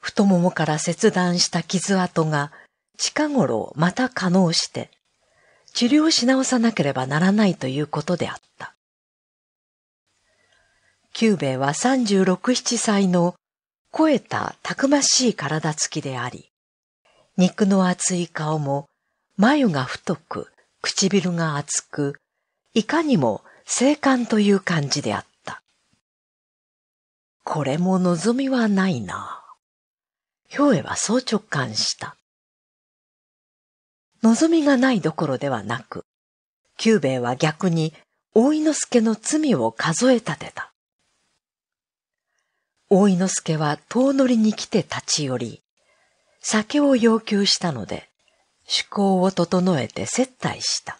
太ももから切断した傷跡が近頃また可能して、治療し直さなければならないということであった。久兵衛は三十六七歳の肥えたたくましい体つきであり、肉の厚い顔も眉が太く唇が厚く、いかにも精悍という感じであった。これも望みはないな。兵衛はそう直感した。望みがないどころではなく、久兵衛は逆に大井之助の罪を数え立てた。大井之助は遠乗りに来て立ち寄り、酒を要求したので、趣向を整えて接待した。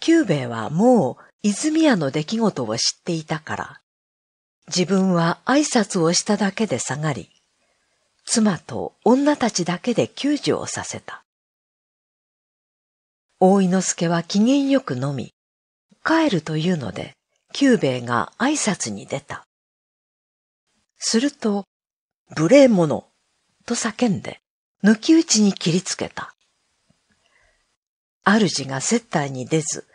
久兵衛はもう泉屋の出来事を知っていたから、自分は挨拶をしただけで下がり、妻と女たちだけで救助をさせた。大井之助は機嫌よく飲み、帰るというので、久兵衛が挨拶に出た。すると、無礼者と叫んで、抜き打ちに切りつけた。主が接待に出ず、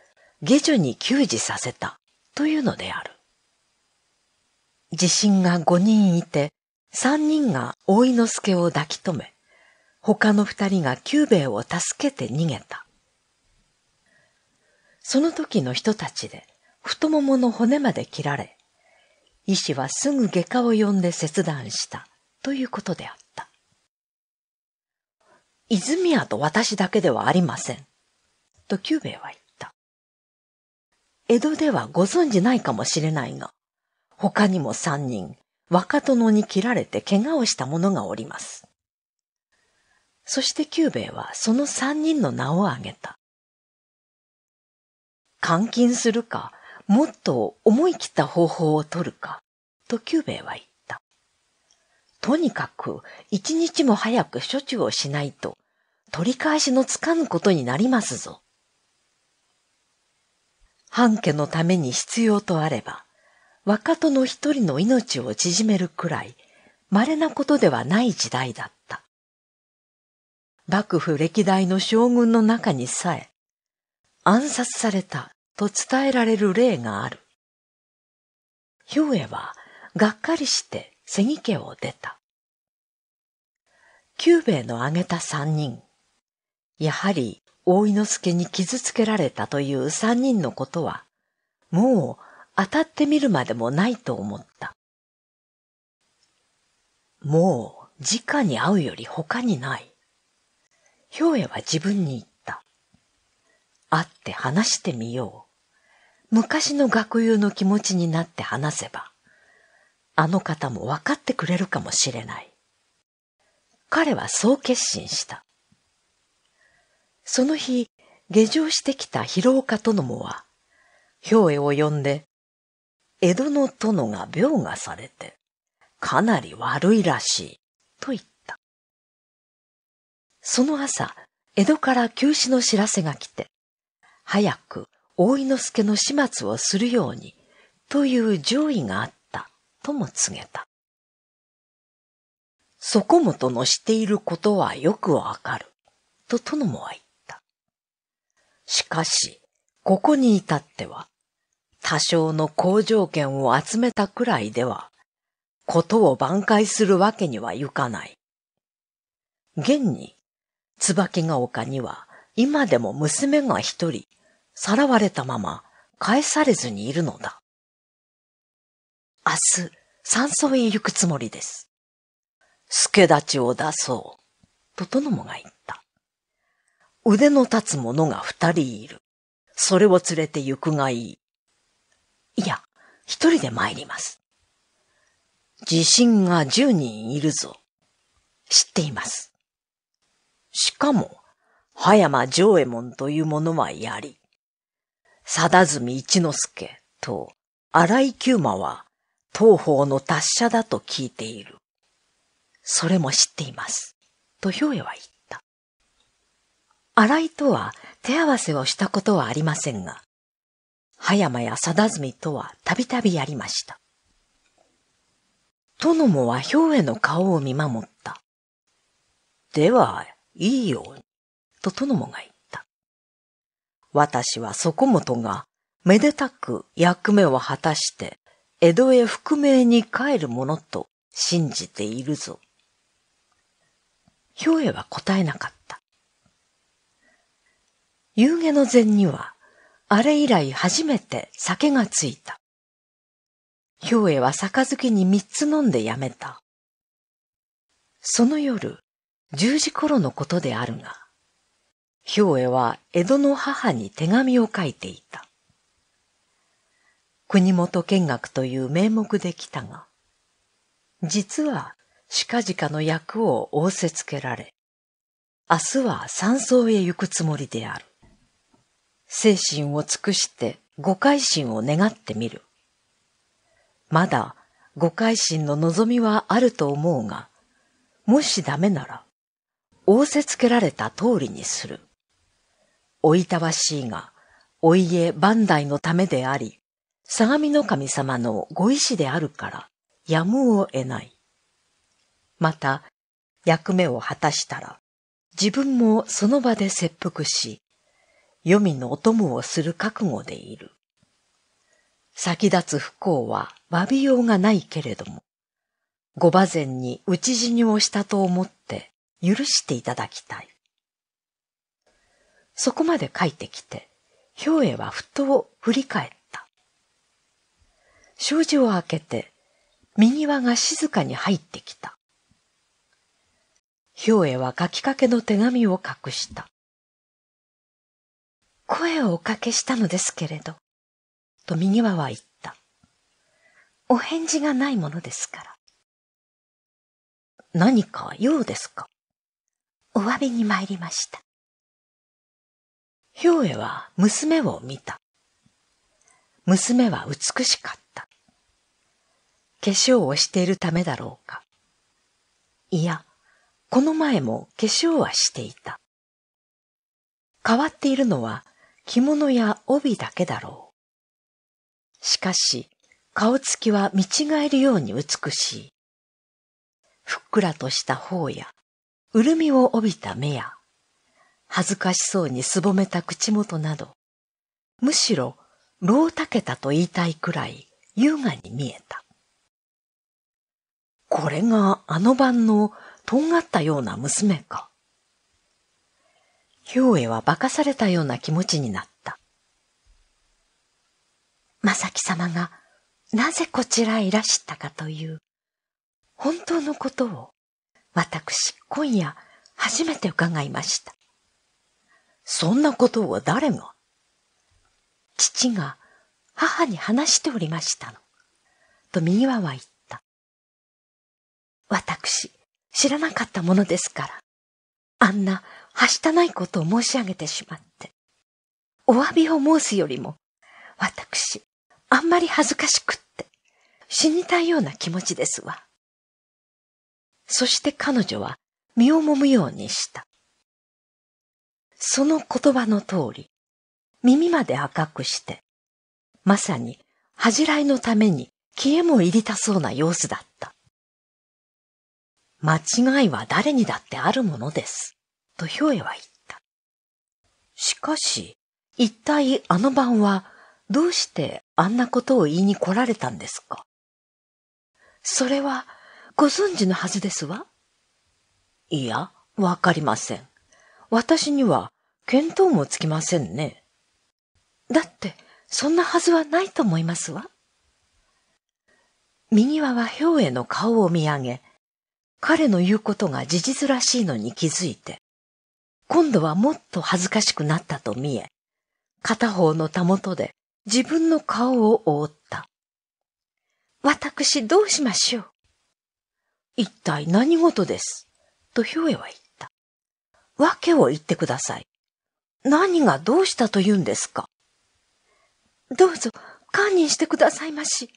下女に給仕させたというのである。地震が五人いて、三人が大井之助を抱き止め、他の二人が久兵衛を助けて逃げた。その時の人たちで、太ももの骨まで切られ、医師はすぐ外科を呼んで切断したということであった。泉谷と私だけではありません。と久兵衛は言った。江戸ではご存じないかもしれないが、他にも三人、若殿に切られて怪我をした者がおります。そして久兵衛はその三人の名を挙げた。監禁するか、もっと思い切った方法を取るか、と久兵衛は言った。とにかく一日も早く処置をしないと、取り返しのつかぬことになりますぞ。半家のために必要とあれば、若殿一人の命を縮めるくらい稀なことではない時代だった。幕府歴代の将軍の中にさえ暗殺されたと伝えられる例がある。兵衛はがっかりして関家を出た。久兵衛の挙げた三人。やはり大井之助に傷つけられたという三人のことは、もう当たってみるまでもないと思った。もう、直に会うより他にない。氷屋は自分に言った。会って話してみよう。昔の学友の気持ちになって話せば、あの方も分かってくれるかもしれない。彼はそう決心した。その日、下城してきた広岡殿もは、兵衛を呼んで江戸の殿が病がされて、かなり悪いらしい、と言った。その朝、江戸から休止の知らせが来て、早く大井之助の始末をするように、という上意があった、とも告げた。そこもとのしていることはよくわかる、と殿もは言った。しかし、ここに至っては、多少の好条件を集めたくらいでは、ことを挽回するわけにはいかない。現に、椿ヶ丘には今でも娘が一人、さらわれたまま返されずにいるのだ。明日、山荘へ行くつもりです。助立ちを出そう、と殿もが言った。腕の立つ者が二人いる。それを連れて行くがいい。いや、一人で参ります。地震が十人いるぞ。知っています。しかも、葉山上右衛門というものはやり、定住一之助と荒井九馬は東方の達者だと聞いている。それも知っています。と兵衛は言った。荒井とは手合わせをしたことはありませんが、葉山や定住とはたびたびやりました。殿もは兵衛の顔を見守った。では、いいように、と殿もが言った。私はそこもとが、めでたく役目を果たして、江戸へ復命に帰るものと信じているぞ。兵衛は答えなかった。夕下の前には、あれ以来初めて酒がついた。兵衛は杯に三つ飲んでやめた。その夜、十時頃のことであるが、兵衛は江戸の母に手紙を書いていた。国元見学という名目で来たが、実は近々の役を仰せつけられ、明日は山荘へ行くつもりである。精神を尽くして誤解心を願ってみる。まだ誤解心の望みはあると思うが、もしダメなら、仰せつけられた通りにする。おいたわしいが、お家万代のためであり、相模の神様のご意志であるから、やむを得ない。また、役目を果たしたら、自分もその場で切腹し、黄泉のお供をする覚悟でいる。先立つ不幸は詫びようがないけれども、ご馬前に討ち死にをしたと思って許していただきたい。そこまで書いてきて、兵衛はふと振り返った。障子を開けて、右輪が静かに入ってきた。兵衛は書きかけの手紙を隠した。声をおかけしたのですけれど、と右側は言った。お返事がないものですから。何か用ですかお詫びに参りました。ひょうえは娘を見た。娘は美しかった。化粧をしているためだろうか。いや、この前も化粧はしていた。変わっているのは着物や帯だけだろう。しかし、顔つきは見違えるように美しい。ふっくらとした頬や、潤みを帯びた目や、恥ずかしそうにすぼめた口元など、むしろ、老うたけたと言いたいくらい優雅に見えた。これがあの晩のとんがったような娘か。ヒュエは化かされたような気持ちになった。まさき様がなぜこちらへいらしたかという本当のことを私今夜初めて伺いました。そんなことを誰が父が母に話しておりましたの。と右輪は言った。私、知らなかったものですから、あんなはしたないことを申し上げてしまって、お詫びを申すよりも、私、あんまり恥ずかしくって、死にたいような気持ちですわ。そして彼女は身をもむようにした。その言葉の通り、耳まで赤くして、まさに恥じらいのために消えも入りたそうな様子だった。間違いは誰にだってあるものです。とひょえは言った。しかし、一体あの晩はどうしてあんなことを言いに来られたんですかそれはご存知のはずですわ。いや、わかりません。私には見当もつきませんね。だって、そんなはずはないと思いますわ。右輪は兵衛の顔を見上げ、彼の言うことが事実らしいのに気づいて、今度はもっと恥ずかしくなったと見え、片方のたもとで自分の顔を覆った。私どうしましょう一体何事ですとひょえは言った。訳を言ってください。何がどうしたと言うんですかどうぞ、堪忍してくださいまし。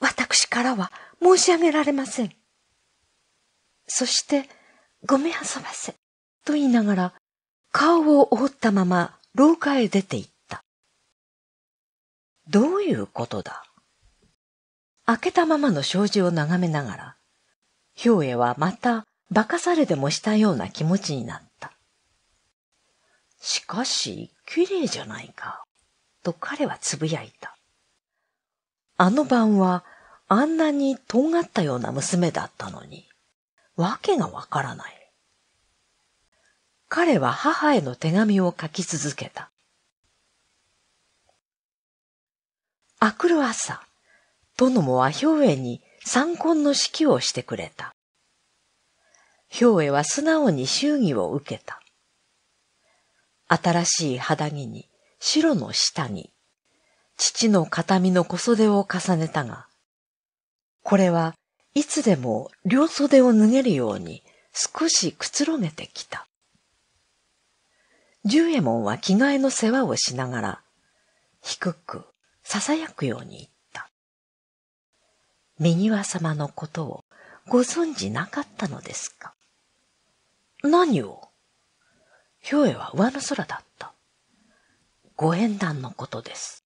私からは申し上げられません。そして、ごめんあそばせ、と言いながら、顔を覆ったまま廊下へ出て行った。どういうことだ開けたままの障子を眺めながら、兵衛はまた化かされでもしたような気持ちになった。しかし、綺麗じゃないか、と彼はつぶやいた。あの晩はあんなに尖ったような娘だったのに、わけがわからない。彼は母への手紙を書き続けた。明くる朝、殿もは兵衛に参婚の指揮をしてくれた。兵衛は素直に祝儀を受けた。新しい肌着に白の下に、父の形見の小袖を重ねたが、これはいつでも両袖を脱げるように少しくつろげてきた。十右衛門は着替えの世話をしながら、低く、囁くように言った。右輪様のことをご存じなかったのですか何を兵衛は上の空だった。ご縁談のことです。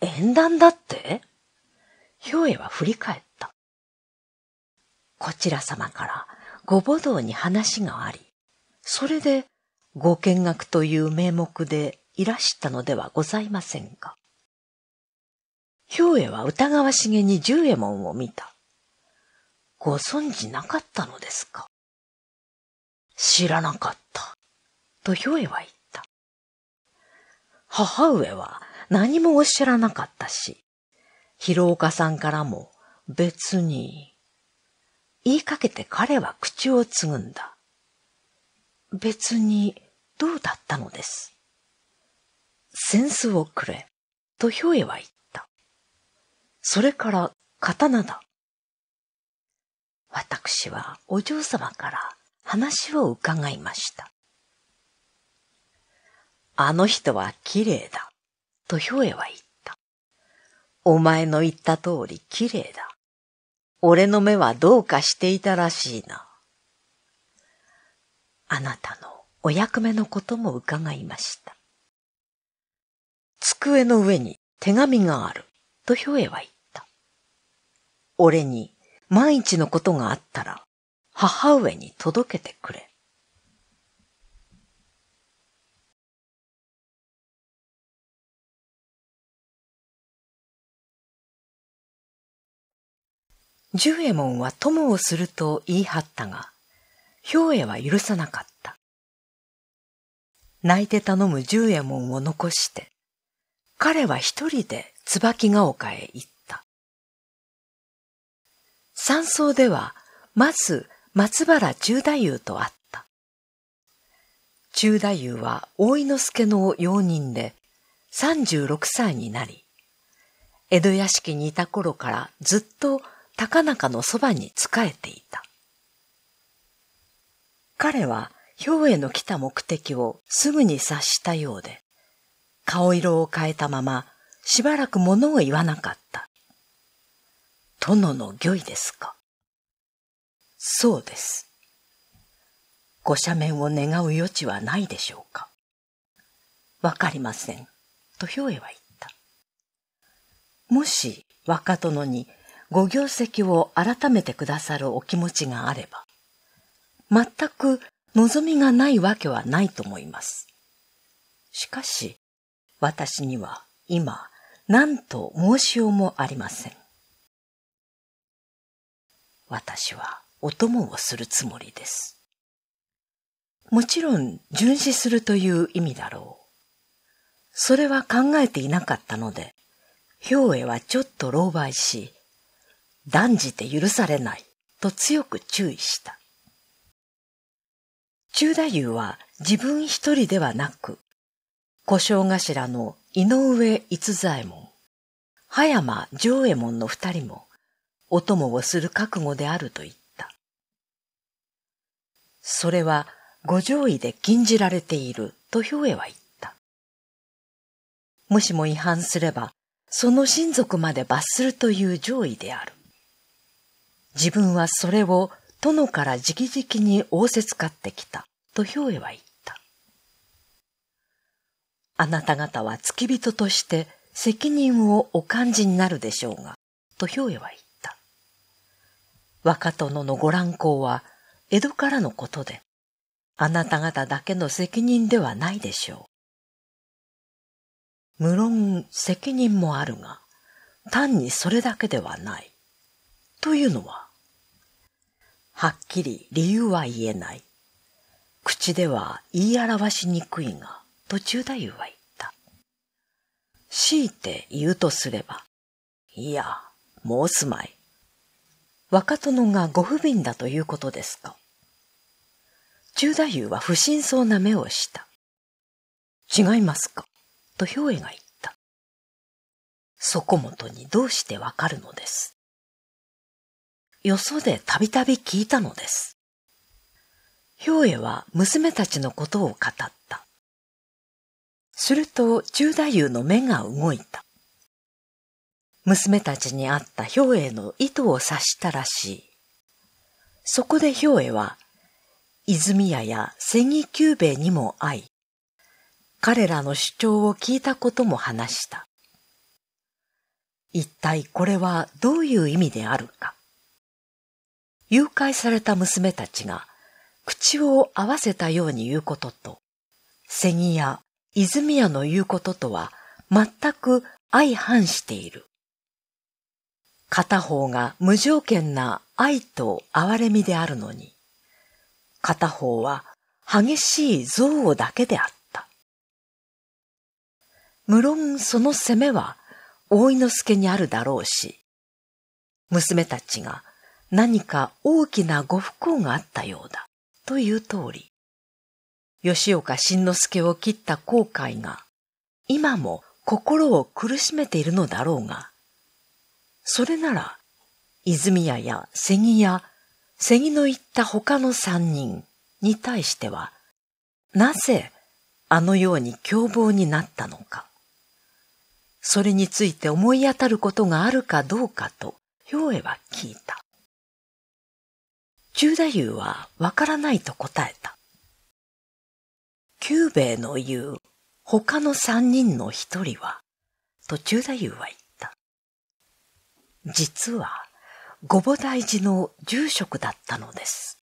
縁談だって兵衛は振り返った。こちら様からご母堂に話があり、それでご見学という名目でいらしたのではございませんか。兵衛は疑わしげに十右衛門を見た。ご存じなかったのですか知らなかった。と兵衛は言った。母上は何もおっしゃらなかったし、広岡さんからも別に。言いかけて彼は口をつぐんだ。別にどうだったのです。扇子をくれ、とひょえは言った。それから刀だ。私はお嬢様から話を伺いました。あの人は綺麗だ、とひょえは言った。お前の言った通り綺麗だ。俺の目はどうかしていたらしいな。あなたのお役目のことも伺いました。机の上に手紙がある、とひょえは言った。俺に万一のことがあったら、母上に届けてくれ。十右衛門は友をすると言い張ったが、兵衛は許さなかった。泣いて頼む十右衛門を残して、彼は一人で椿ヶ丘へ行った。山荘では、まず松原中太夫と会った。中太夫は大井之助の用人で、三十六歳になり、江戸屋敷にいた頃からずっと高中のそばに仕えていた。彼は兵への来た目的をすぐに察したようで、顔色を変えたまましばらく物を言わなかった。殿の御意ですかそうです。ご赦免を願う余地はないでしょうかわかりません。と兵衛は言った。もし若殿にご業績を改めてくださるお気持ちがあれば、全く望みがないわけはないと思います。しかし、私には今、何と申しようもありません。私はお供をするつもりです。もちろん、巡視するという意味だろう。それは考えていなかったので、兵衛はちょっと狼狽し、断じて許されないと強く注意した。中太夫は自分一人ではなく、故障頭の井上逸左衛門、葉山上右衛門の二人も、お供をする覚悟であると言った。それは五条位で禁じられていると兵衛は言った。もしも違反すれば、その親族まで罰するという上位である。自分はそれを殿から直々に仰せつかってきた、と兵衛は言った。あなた方は付き人として責任をお感じになるでしょうが、と兵衛は言った。若殿のご乱行は江戸からのことで、あなた方だけの責任ではないでしょう。無論責任もあるが、単にそれだけではない。というのは、はっきり理由は言えない。口では言い表しにくいが、途中太夫は言った。強いて言うとすれば、いや、もうすまい。若殿がご不憫だということですか。中太夫は不審そうな目をした。違いますかと兵衛が言った。そこもとにどうしてわかるのです。よそでたびたび聞いたのです。兵衛は娘たちのことを語った。すると中太夫の目が動いた。娘たちにあった兵衛の意図を察したらしい。そこで兵衛は、泉屋や千木久兵衛にも会い、彼らの主張を聞いたことも話した。一体これはどういう意味であるか。誘拐された娘たちが口を合わせたように言うことと、ギや泉屋の言うこととは全く相反している。片方が無条件な愛と憐れみであるのに、片方は激しい憎悪だけであった。無論その責めは大井之助にあるだろうし、娘たちが何か大きなご不幸があったようだ、という通り。吉岡慎之介を切った後悔が、今も心を苦しめているのだろうが、それなら、泉谷や瀬木や、瀬木の言った他の三人に対しては、なぜあのように凶暴になったのか。それについて思い当たることがあるかどうかと、兵衛は聞いた。中太夫はわからないと答えた。久兵衛の言う他の三人の一人は、と中太夫は言った。実は、五母大寺の住職だったのです。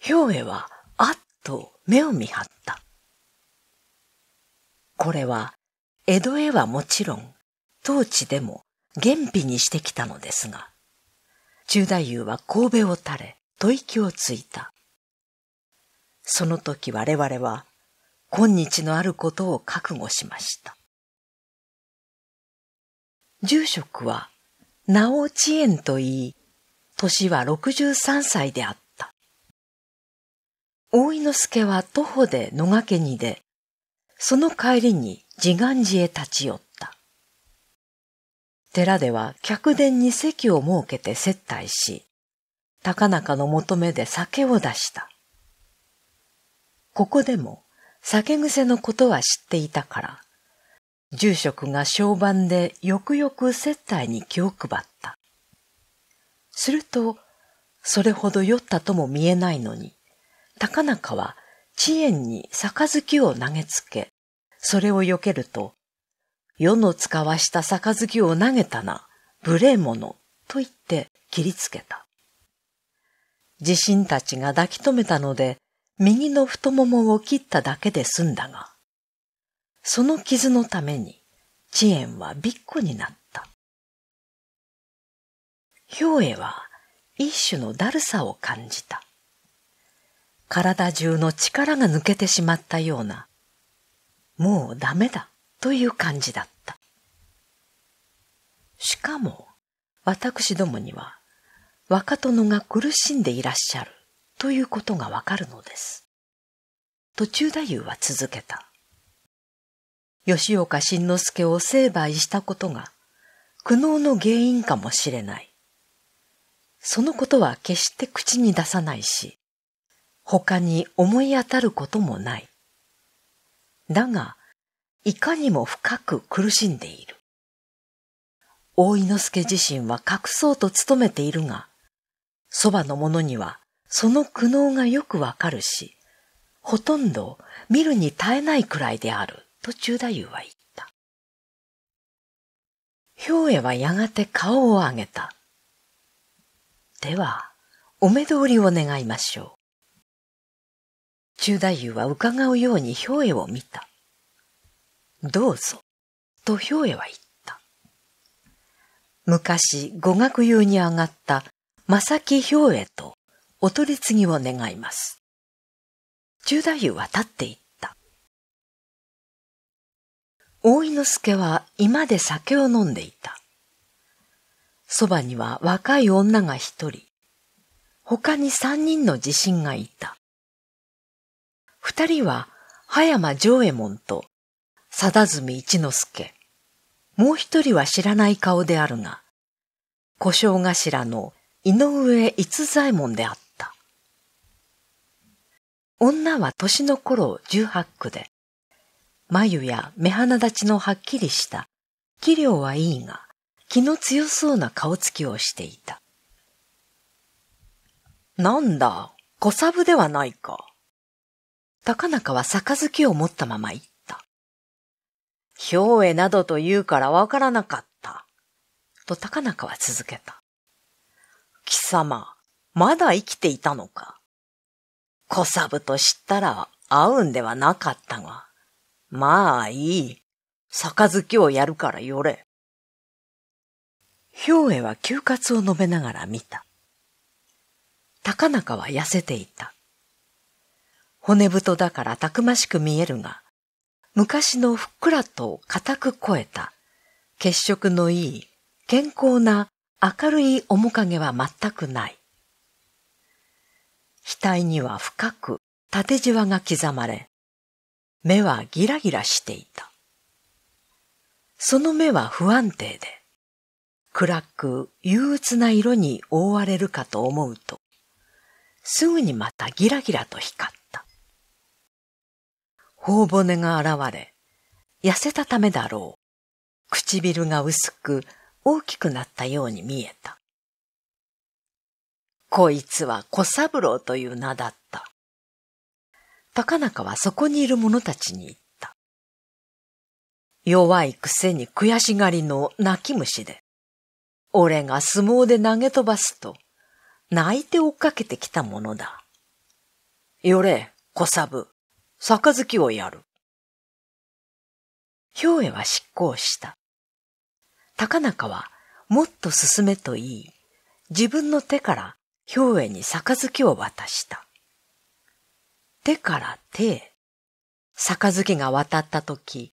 兵衛は、あっと目を見張った。これは、江戸へはもちろん、当地でも、原費にしてきたのですが、中太夫は神戸を垂れ、吐息をついた。その時我々は、今日のあることを覚悟しました。住職は、名を知延と言い、年は63歳であった。大井之助は徒歩で野掛に出、その帰りに自願寺へ立ち寄った。寺では客殿に席を設けて接待し、高中の求めで酒を出した。ここでも酒癖のことは知っていたから、住職が商売でよくよく接待に気を配った。すると、それほど酔ったとも見えないのに、高中は遅延に杯を投げつけ、それを避けると、世の使わした杯を投げたな、無礼者、と言って切りつけた。自身たちが抱き留めたので、右の太ももを切っただけで済んだが、その傷のために、遅延はびっこになった。兵衛は一種のだるさを感じた。体中の力が抜けてしまったような、もうダメだという感じだった。しかも、私どもには、若殿が苦しんでいらっしゃるということがわかるのです。途中太夫は続けた。吉岡慎之介を成敗したことが苦悩の原因かもしれない。そのことは決して口に出さないし、他に思い当たることもない。だが、いかにも深く苦しんでいる。大井之助自身は隠そうと努めているが、そばの者にはその苦悩がよくわかるし、ほとんど見るに耐えないくらいである、と中太夫は言った。兵衛はやがて顔を上げた。では、お目通りを願いましょう。中太夫は伺うように兵衛を見た。どうぞ、と兵衛は言った。昔、語学友に上がった正木兵衛とお取り次ぎを願います。中太夫は立っていった。大井之助は居間で酒を飲んでいた。そばには若い女が一人、他に三人の自信がいた。二人は葉山上右衛門と貞住一之助。もう一人は知らない顔であるが、故障頭の井上逸左衛門であった。女は年の頃十八区で、眉や目鼻立ちのはっきりした、器量はいいが、気の強そうな顔つきをしていた。なんだ、小サブではないか。高中は杯を持ったまま言っ兵衛などと言うからわからなかった。と高中は続けた。貴様、まだ生きていたのか。小サブと知ったら会うんではなかったが。まあいい。杯をやるからよれ。兵衛は休活を述べながら見た。高中は痩せていた。骨太だからたくましく見えるが、昔のふっくらと固く肥えた、血色のいい、健康な明るい面影は全くない。額には深く縦じわが刻まれ、目はギラギラしていた。その目は不安定で、暗く憂鬱な色に覆われるかと思うと、すぐにまたギラギラと光った。頬骨が現れ、痩せたためだろう。唇が薄く大きくなったように見えた。こいつは小三郎という名だった。高中はそこにいる者たちに言った。弱いくせに悔しがりの泣き虫で、俺が相撲で投げ飛ばすと、泣いて追っかけてきたものだ。よれ、小三郎。杯をやる。兵衛は執行した。高中はもっと進めと言い、自分の手から兵衛に杯を渡した。手から手へ、杯が渡ったとき、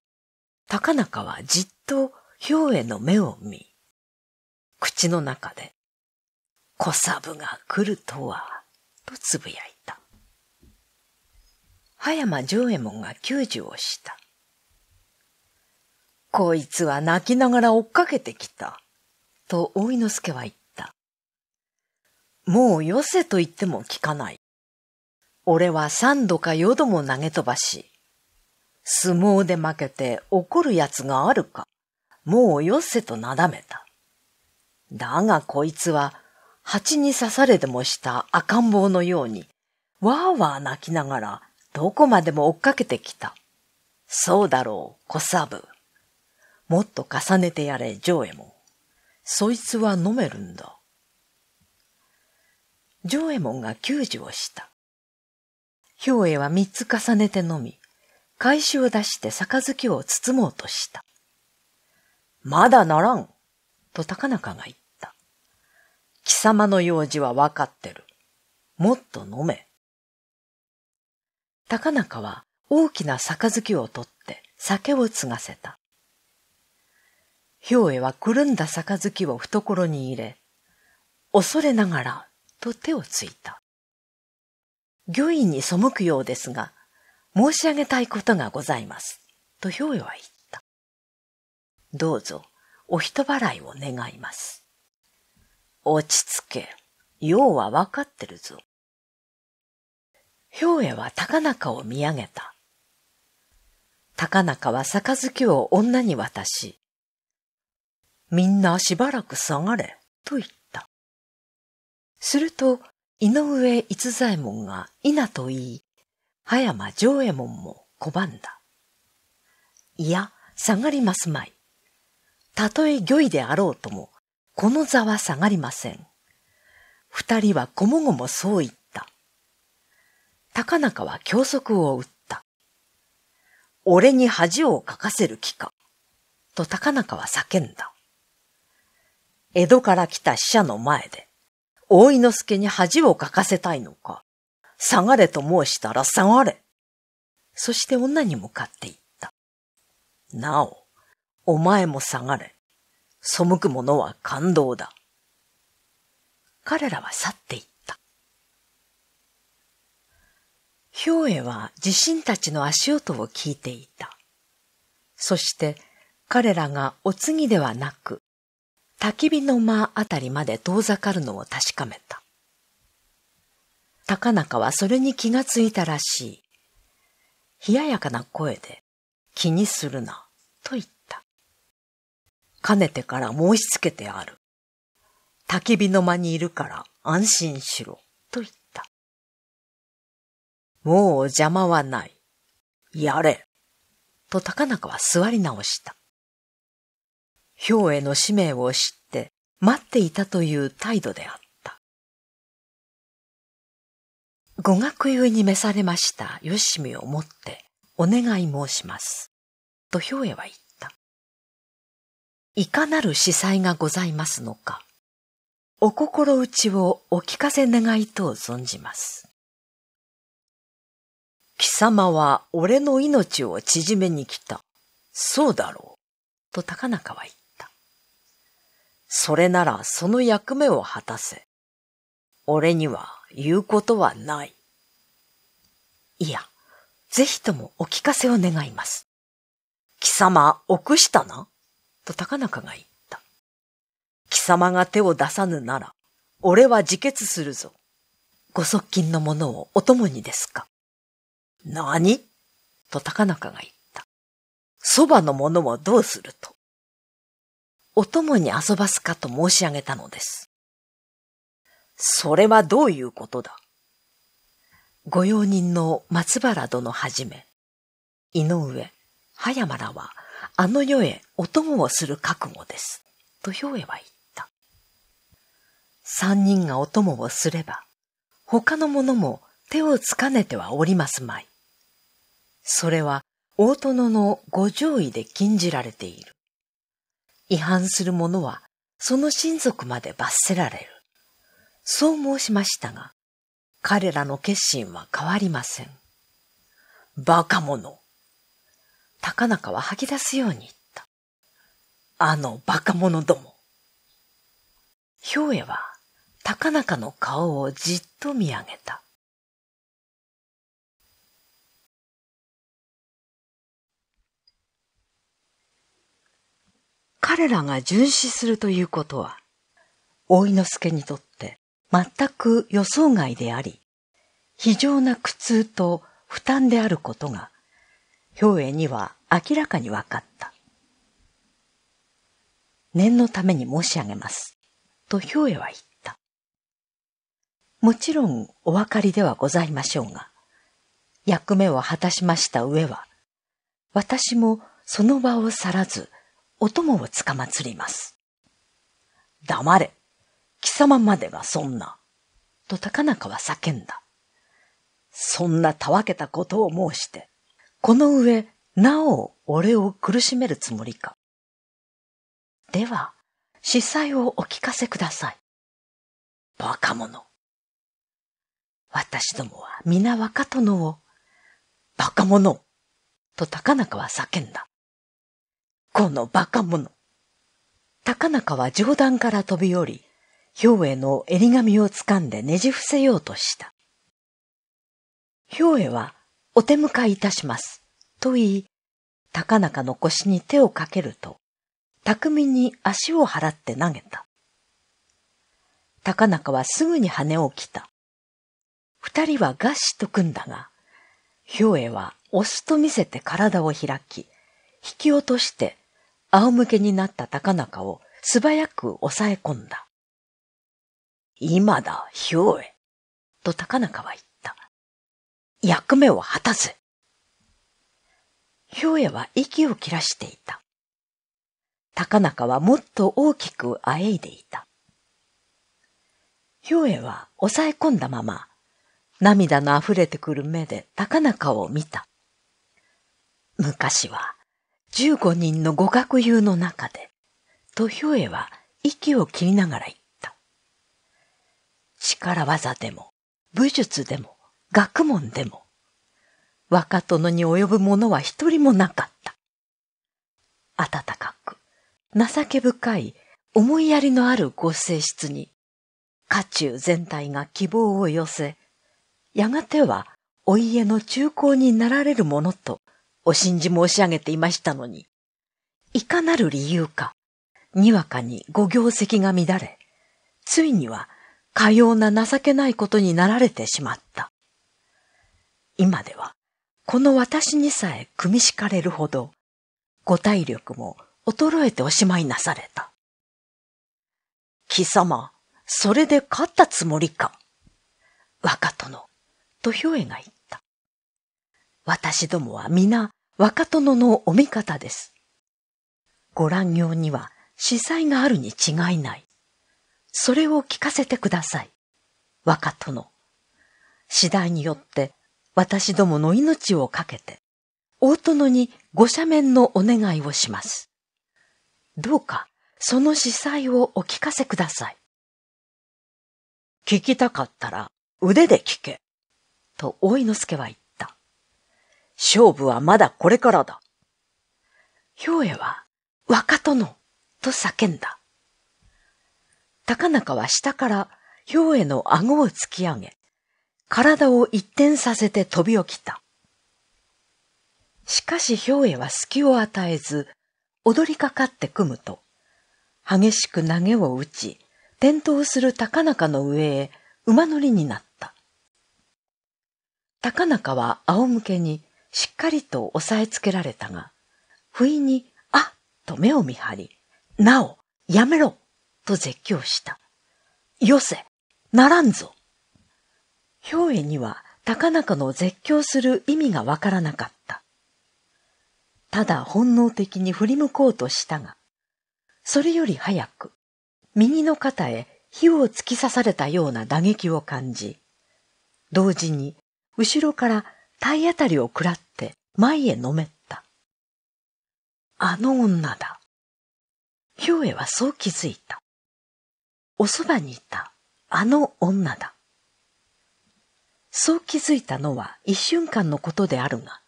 高中はじっと兵衛の目を見、口の中で、小サブが来るとは、とつぶやいた。葉山上右衛門が救助をした。こいつは泣きながら追っかけてきた、と大之助は言った。もうよせと言っても聞かない。俺は三度か四度も投げ飛ばし、相撲で負けて怒る奴があるか、もうよせとなだめた。だがこいつは、蜂に刺されでもした赤ん坊のように、わーわー泣きながらどこまでも追っかけてきた。そうだろう、小サブ。もっと重ねてやれ、ジョーエモン。そいつは飲めるんだ。ジョーエモンが給仕をした。ヒョウエは三つ重ねて飲み、返しを出して杯を包もうとした。まだならん、と高中が言った。貴様の用事はわかってる。もっと飲め。高中は大きな杯を取って酒を継がせた。兵衛はくるんだ杯を懐に入れ、恐れながらと手をついた。御意に背くようですが、申し上げたいことがございます。と兵衛は言った。どうぞ、お人払いを願います。落ち着け、要はわかってるぞ。兵衛は高中を見上げた。高中は杯を女に渡し、みんなしばらく下がれ、と言った。すると、井上逸左衛門が稲と言い、葉山上右衛門も拒んだ。いや、下がりますまい。たとえ御意であろうとも、この座は下がりません。二人はこもごもそう言っ高中は教則を打った。俺に恥をかかせる気か。と高中は叫んだ。江戸から来た死者の前で、大井之助に恥をかかせたいのか。下がれと申したら下がれ。そして女に向かって言った。なお、お前も下がれ。背く者は感動だ。彼らは去っていった。兵衛は自身たちの足音を聞いていた。そして彼らがお次ではなく、焚き火の間あたりまで遠ざかるのを確かめた。高中はそれに気がついたらしい。冷ややかな声で、気にするな、と言った。かねてから申し付けてある。焚き火の間にいるから安心しろ、と言った。もう邪魔はない。やれ。と高中は座り直した。兵への使命を知って待っていたという態度であった。語学優に召されました吉見を持ってお願い申します。と兵衛は言った。いかなる司祭がございますのか、お心打ちをお聞かせ願いと存じます。貴様は俺の命を縮めに来た。そうだろう。と高中は言った。それならその役目を果たせ。俺には言うことはない。いや、ぜひともお聞かせを願います。貴様、臆したな。と高中が言った。貴様が手を出さぬなら、俺は自決するぞ。ご側近の者をお供にですか何と高中が言った。そばのものをどうすると。お供に遊ばすかと申し上げたのです。それはどういうことだご用人の松原殿はじめ、井上、葉山らは、あの世へお供をする覚悟です。と兵衛は言った。三人がお供をすれば、他の者も手をつかねてはおりますまい。それは大殿のご上位で禁じられている。違反する者はその親族まで罰せられる。そう申しましたが、彼らの決心は変わりません。馬鹿者。高中は吐き出すように言った。あのバカ者ども。兵衛は高中の顔をじっと見上げた。彼らが殉死するということは、大井之助にとって全く予想外であり、非常な苦痛と負担であることが、兵衛には明らかに分かった。念のために申し上げます。と兵衛は言った。もちろんお分かりではございましょうが、役目を果たしました上は、私もその場を去らず、お供をつかまつります。黙れ、貴様までがそんな、と高中は叫んだ。そんなたわけたことを申して、この上、なお俺を苦しめるつもりか。では、司祭をお聞かせください。バカ者。私どもは皆若殿を、バカ者と高中は叫んだ。この馬鹿者高中は上段から飛び降り、兵衛の襟髪を掴んでねじ伏せようとした。兵衛は、お手迎えいたします。と言い、高中の腰に手をかけると、巧みに足を払って投げた。高中はすぐに羽を着た。二人は合死と組んだが、兵衛は押すと見せて体を開き、引き落として仰向けになった高中を素早く抑え込んだ。今だ、ひょうえ。と高中は言った。役目を果たせ。ひょうえは息を切らしていた。高中はもっと大きくあえいでいた。ひょうえは抑え込んだまま、涙の溢れてくる目で高中を見た。昔は15人の語学友の中で、土俵へは息を切りながら言った。力技でも、武術でも、学問でも、若殿に及ぶ者は一人もなかった。温かく、情け深い、思いやりのあるご性質に、家中全体が希望を寄せ、やがてはお家の中高になられるものとお信じ申し上げていましたのに、いかなる理由か、にわかにご業績が乱れ、ついにはかような情けないことになられてしまった。今では、この私にさえ組み敷かれるほど、ご体力も衰えておしまいなされた。貴様、それで勝ったつもりか。若殿、とひょえが言っ私どもは皆若殿のお味方です。ご覧行には司祭があるに違いない。それを聞かせてください。若殿。次第によって私どもの命をかけて、大殿にご赦免のお願いをします。どうかその司祭をお聞かせください。聞きたかったら腕で聞け。と大井之助は言っ勝負はまだこれからだ。兵衛は、若殿、と叫んだ。高中は下から兵衛の顎を突き上げ、体を一転させて飛び起きた。しかし兵衛は隙を与えず、踊りかかって組むと、激しく投げを打ち、転倒する高中の上へ馬乗りになった。高中は仰向けにしっかりと押さえつけられたが、不意に、あっと目を見張り、なお、やめろと絶叫した。よせならんぞ兵衛には、高中の絶叫する意味がわからなかった。ただ本能的に振り向こうとしたが、それより早く、右の肩へ火を突き刺されたような打撃を感じ、同時に後ろから体当たりを食らって前へのめった。あの女だ。ヒョウエはそう気づいた。おそばにいたあの女だ。そう気づいたのは一瞬間のことであるが、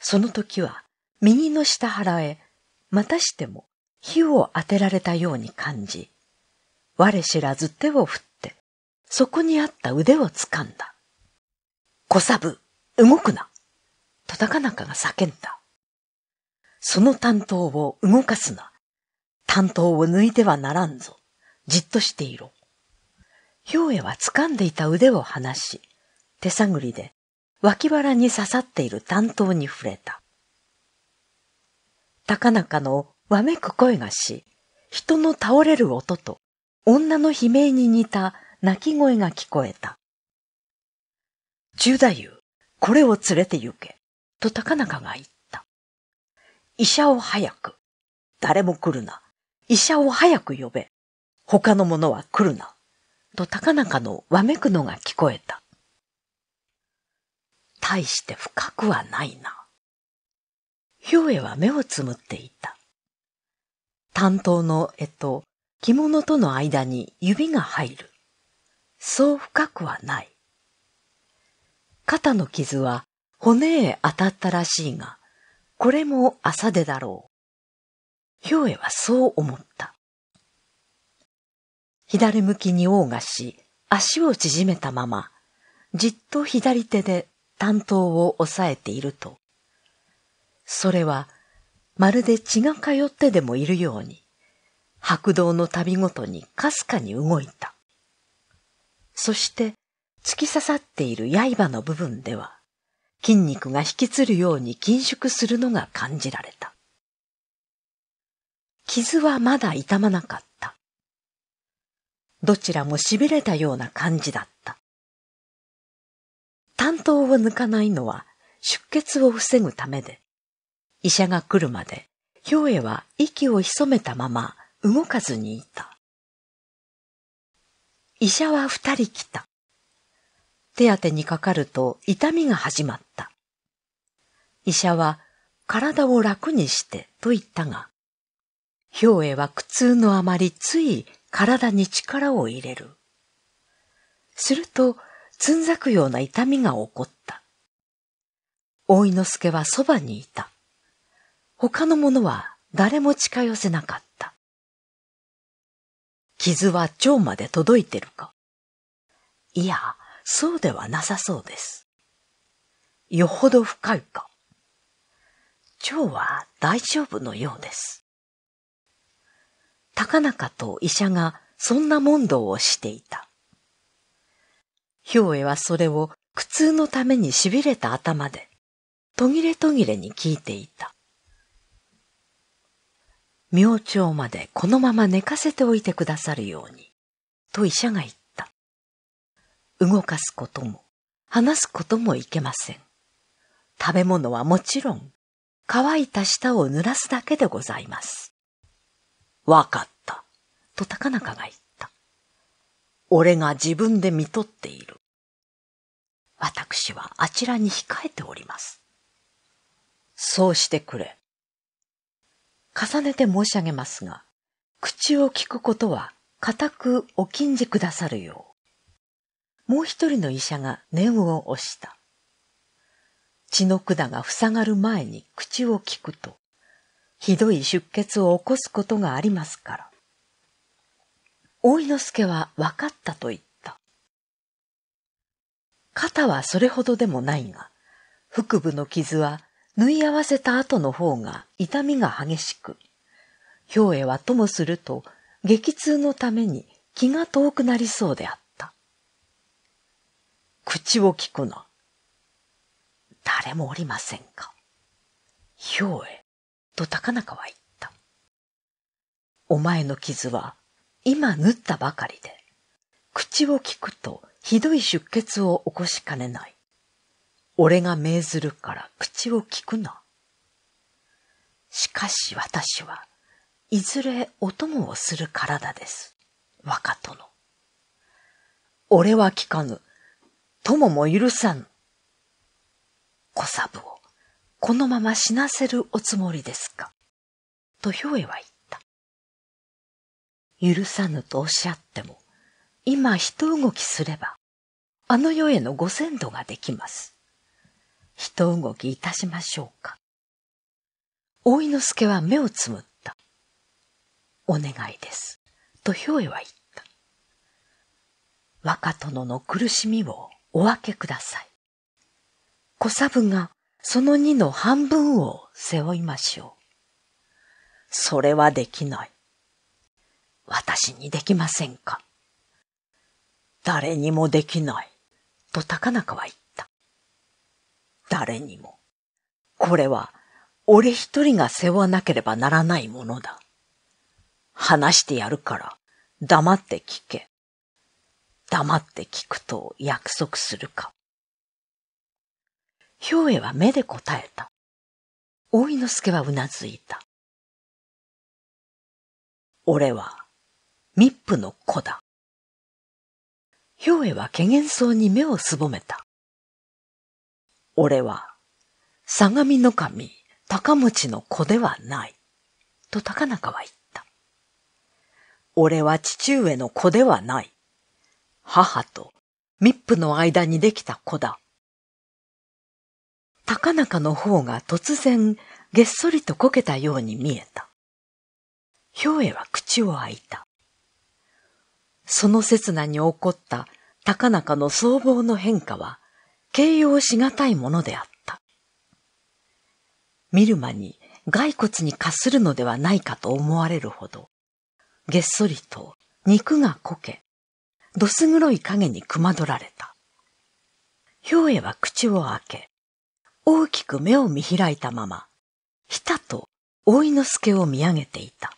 その時は右の下腹へまたしても火を当てられたように感じ、我知らず手を振って、そこにあった腕を掴んだ。小サブ、動くなと高中が叫んだ。その担当を動かすな。担当を抜いてはならんぞ。じっとしていろ。兵衛は掴んでいた腕を離し、手探りで脇腹に刺さっている担当に触れた。高中のわめく声がし、人の倒れる音と女の悲鳴に似た泣き声が聞こえた。中太夫、これを連れて行け、と高中が言った。医者を早く、誰も来るな、医者を早く呼べ、他の者は来るな、と高中のわめくのが聞こえた。大して深くはないな。兵衛は目をつむっていた。担当の絵と着物との間に指が入る。そう深くはない。肩の傷は骨へ当たったらしいが、これも朝出だろう。ヒョエはそう思った。左向きに王がし、足を縮めたまま、じっと左手で担当を押さえていると、それはまるで血が通ってでもいるように、白道の旅ごとにかすかに動いた。そして突き刺さっている刃の部分では、筋肉が引きつるように緊縮するのが感じられた。傷はまだ痛まなかった。どちらも痺れたような感じだった。担当を抜かないのは出血を防ぐためで、医者が来るまで、ヒョうは息を潜めたまま動かずにいた。医者は二人来た。手当てにかかると痛みが始まった。医者は体を楽にしてと言ったが、兵衛は苦痛のあまりつい体に力を入れる。すると、つんざくような痛みが起こった。大井之助はそばにいた。他の者は誰も近寄せなかった。傷は腸まで届いてるかいや、そうではなさそうです。よほど深いか。腸は大丈夫のようです。高中と医者がそんな問答をしていた。兵衛はそれを苦痛のために痺れた頭で、途切れ途切れに聞いていた。明朝までこのまま寝かせておいてくださるように、と医者が言った。動かすことも、話すこともいけません。食べ物はもちろん、乾いた舌を濡らすだけでございます。わかった、と高中が言った。俺が自分で見とっている。私はあちらに控えております。そうしてくれ。重ねて申し上げますが、口を聞くことは固くお禁じくださるよう。もう一人の医者が念を押した。血の管が塞がる前に口を聞くと、ひどい出血を起こすことがありますから。大井之助は分かったと言った。肩はそれほどでもないが、腹部の傷は縫い合わせた後の方が痛みが激しく、兵衛はともすると激痛のために気が遠くなりそうであった。口を聞くな。誰もおりませんか。ひょうえ、と高中は言った。お前の傷は今縫ったばかりで、口を聞くとひどい出血を起こしかねない。俺が命ずるから口を聞くな。しかし私はいずれお供をする体です。若殿。俺は聞かぬ。友も許さぬ。小三郎、このまま死なせるおつもりですかと兵衛は言った。許さぬとおっしゃっても、今一動きすれば、あの世へのご先祖ができます。一動きいたしましょうか。大井之助は目をつむった。お願いです。と兵衛は言った。若殿の苦しみをお分けください。小サブがその2の半分を背負いましょう。それはできない。私にできませんか。誰にもできない。と高中は言った。誰にも。これは俺一人が背負わなければならないものだ。話してやるから黙って聞け。黙って聞くと約束するか。兵衛は目で答えた。大井之助はうなずいた。俺は密プの子だ。兵衛はけげんそうに目をすぼめた。俺は相模の神高持の子ではない。と高中は言った。俺は父上の子ではない。母と密プの間にできた子だ。高中の方が突然げっそりとこけたように見えた。兵衛は口を開いた。その刹那に起こった高中の僧帽の変化は形容しがたいものであった。見る間に骸骨に化するのではないかと思われるほど、げっそりと肉がこけ、どす黒い影にくまどられた。兵衛は口を開け、大きく目を見開いたまま、ひたとおいのすけを見上げていた。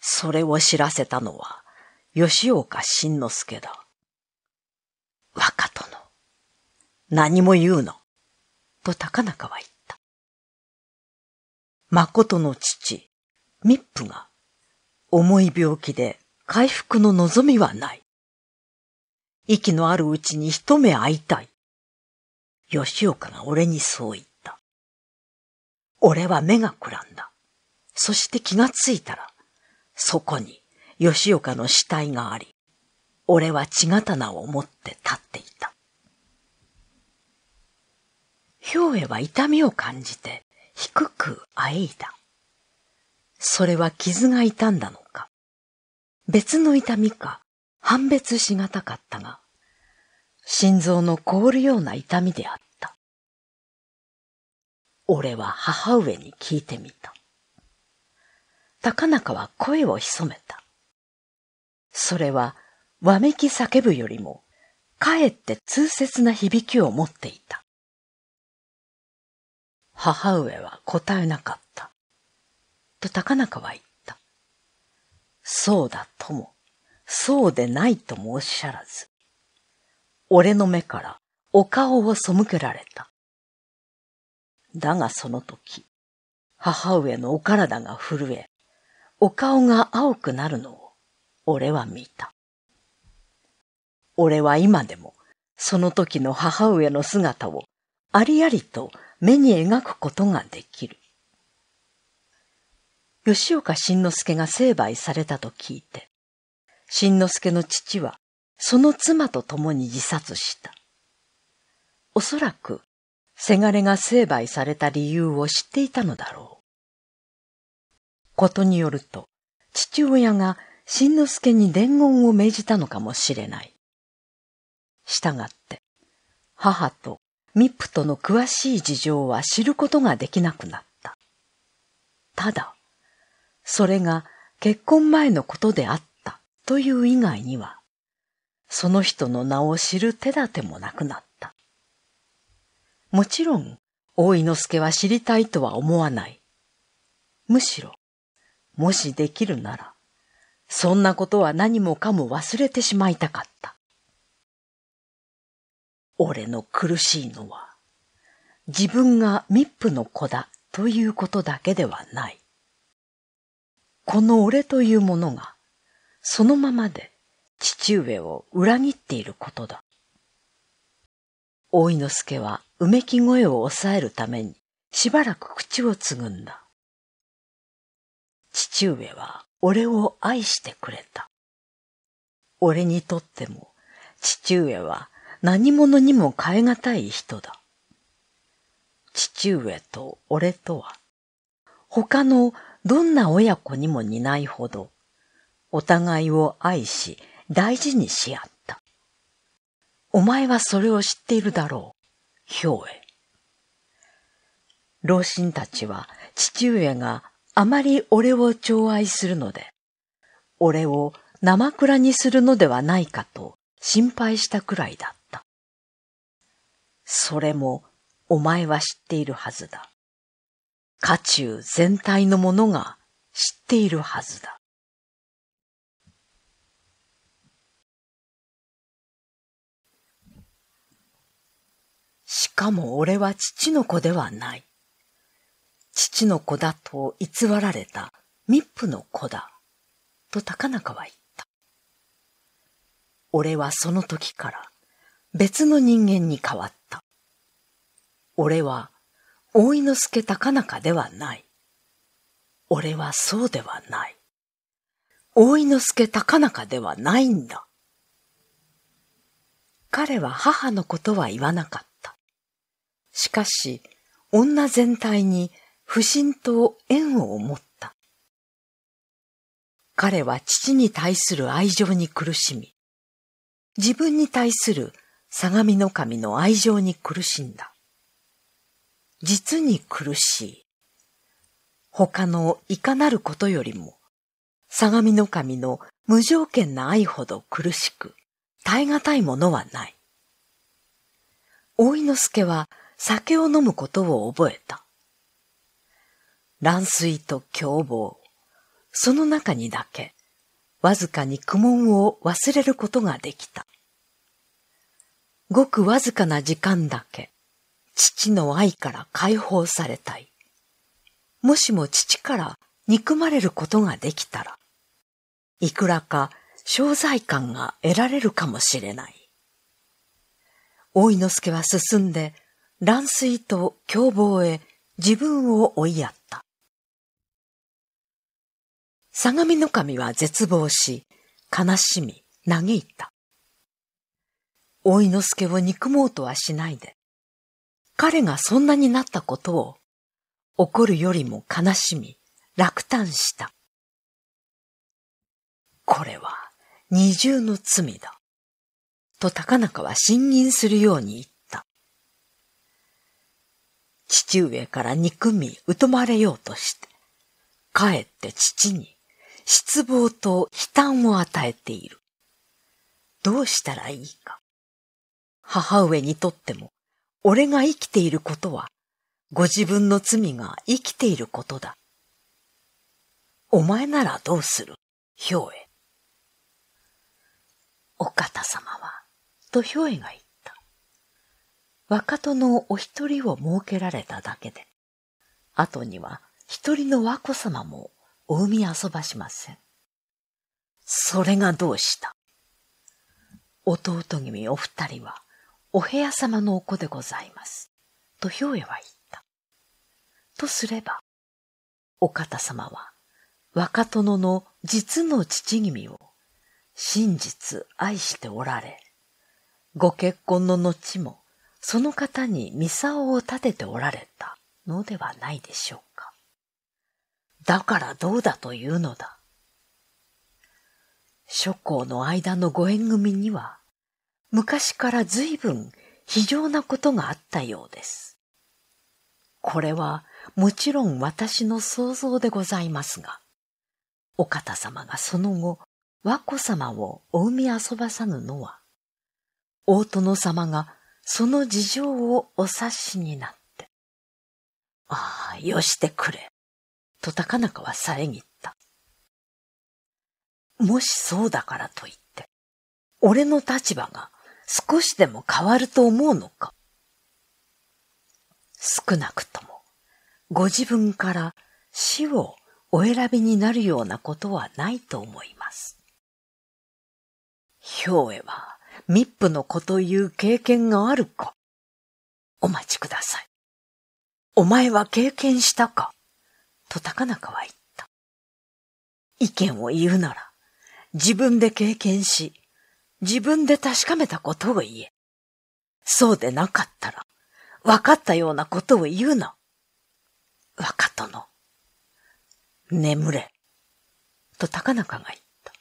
それを知らせたのは、吉岡新之助だ。若殿、何も言うな、と高中は言った。誠の父、密ぷが、重い病気で回復の望みはない。息のあるうちに一目会いたい。吉岡が俺にそう言った。俺は目がくらんだ。そして気がついたら、そこに吉岡の死体があり、俺は血刀を持って立っていた。兵衛は痛みを感じて低くあえいだ。それは傷が傷んだのか、別の痛みか判別しがたかったが、心臓の凍るような痛みであった。俺は母上に聞いてみた。高中は声を潜めた。それは、わめき叫ぶよりも、かえって痛切な響きを持っていた。母上は答えなかった。と高中は言っそうだとも、そうでないともおっしゃらず、俺の目からお顔を背けられた。だがその時、母上のお体が震え、お顔が青くなるのを俺は見た。俺は今でもその時の母上の姿をありありと目に描くことができる。吉岡慎之助が成敗されたと聞いて、慎之助の父はその妻と共に自殺した。おそらく、せがれが成敗された理由を知っていたのだろう。ことによると、父親が慎之助に伝言を命じたのかもしれない。したがって、母とミップとの詳しい事情は知ることができなくなった。ただ、それが結婚前のことであったという以外には、その人の名を知る手立てもなくなった。もちろん、大井之助は知りたいとは思わない。むしろ、もしできるなら、そんなことは何もかも忘れてしまいたかった。俺の苦しいのは、自分が密布の子だということだけではない。この俺というものが、そのままで父上を裏切っていることだ。大井之助はうめき声を抑えるためにしばらく口をつぐんだ。父上は俺を愛してくれた。俺にとっても父上は何者にも変え難い人だ。父上と俺とは他のどんな親子にも似ないほど、お互いを愛し、大事にし合った。お前はそれを知っているだろう、ひょうへ。老人たちは父上があまり俺を寵愛するので、俺を生倉にするのではないかと心配したくらいだった。それもお前は知っているはずだ。家中全体のものが知っているはずだ。しかも俺は父の子ではない。父の子だと偽られた密布の子だ、と高中は言った。俺はその時から別の人間に変わった。俺は大井之助高中ではない。俺はそうではない。大井之助高中ではないんだ。彼は母のことは言わなかった。しかし、女全体に不信と縁を持った。彼は父に対する愛情に苦しみ、自分に対する相模の神の愛情に苦しんだ。実に苦しい。他のいかなることよりも、相模の神の無条件な愛ほど苦しく、耐え難いものはない。大井之助は酒を飲むことを覚えた。乱水と凶暴、その中にだけ、わずかに苦悶を忘れることができた。ごくわずかな時間だけ、父の愛から解放されたい。もしも父から憎まれることができたら、いくらか商罪感が得られるかもしれない。大井之助は進んで、乱水と凶暴へ自分を追いやった。相模の神は絶望し、悲しみ、嘆いた。大井之助を憎もうとはしないで、彼がそんなになったことを、怒るよりも悲しみ、落胆した。これは二重の罪だ。と高中は信任するように言った。父上から憎み、疎まれようとして、かえって父に失望と悲嘆を与えている。どうしたらいいか。母上にとっても俺が生きていることは、ご自分の罪が生きていることだ。お前ならどうする兵衛。お方様は、と兵衛が言った。若殿のお一人を設けられただけで、後には一人の和子様もお産み遊ばしません。それがどうした弟君お二人は、お部屋様のお子でございます。と兵衛は言った。とすれば、お方様は若殿の実の父君を真実愛しておられ、ご結婚の後もその方に三サを立てておられたのではないでしょうか。だからどうだというのだ。諸侯の間のご縁組には昔から随分非常なことがあったようです。これはもちろん私の想像でございますが、お方様がその後、和子様をお産み遊ばさぬのは、大殿様がその事情をお察しになって、ああ、よしてくれ、と高中は遮った。もしそうだからと言って、俺の立場が少しでも変わると思うのか少なくとも、ご自分から死をお選びになるようなことはないと思います。兵衛は密布の子という経験があるかお待ちください。お前は経験したかと高中は言った。意見を言うなら、自分で経験し、自分で確かめたことを言え。そうでなかったら、分かったようなことを言うな。若殿、眠れ。と高中が言った。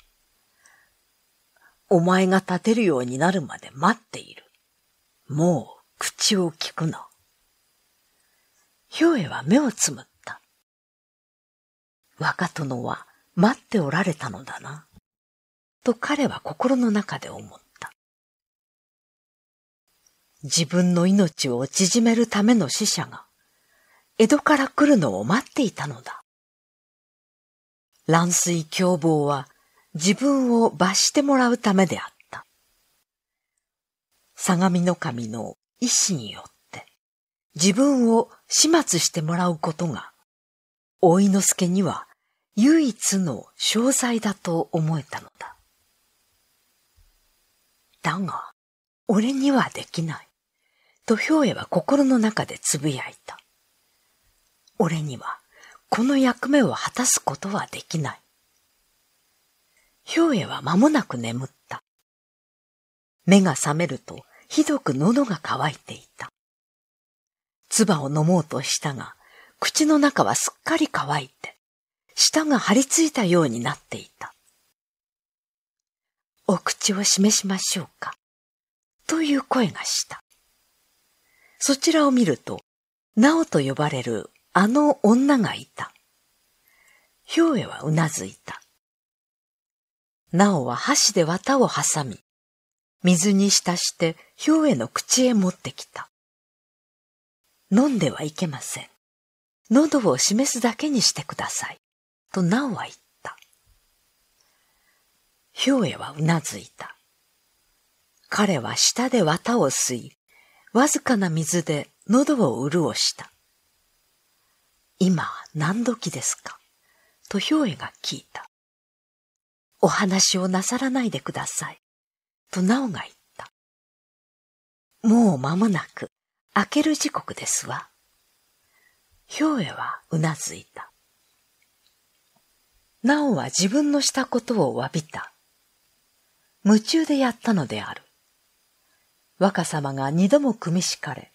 お前が立てるようになるまで待っている。もう口を聞くな。ひょうえは目をつむった。若殿は待っておられたのだな。と彼は心の中で思った。自分の命を縮めるための死者が、江戸から来るのを待っていたのだ。乱水凶暴は自分を罰してもらうためであった。相模の神の意志によって自分を始末してもらうことが、大井之助には唯一の商材だと思えたのだ。だが、俺にはできない。と兵衛は心の中でつぶやいた。俺には、この役目を果たすことはできない。兵衛は間もなく眠った。目が覚めると、ひどく喉が渇いていた。唾を飲もうとしたが、口の中はすっかり乾いて、舌が張り付いたようになっていた。お口を示しましょうか。という声がした。そちらを見ると、ナオと呼ばれるあの女がいた。ヒョウエはうなずいた。ナオは箸で綿を挟み、水に浸してヒョウエの口へ持ってきた。飲んではいけません。喉を示すだけにしてください。とナオは言った。ヒョウエはうなずいた。彼は舌で綿を吸い、わずかな水で喉を潤した。今何時ですかとヒョウエが聞いた。お話をなさらないでください。とナオが言った。もう間もなく明ける時刻ですわ。ヒョウエはうなずいた。ナオは自分のしたことを詫びた。夢中でやったのである。若様が二度も組み敷かれ、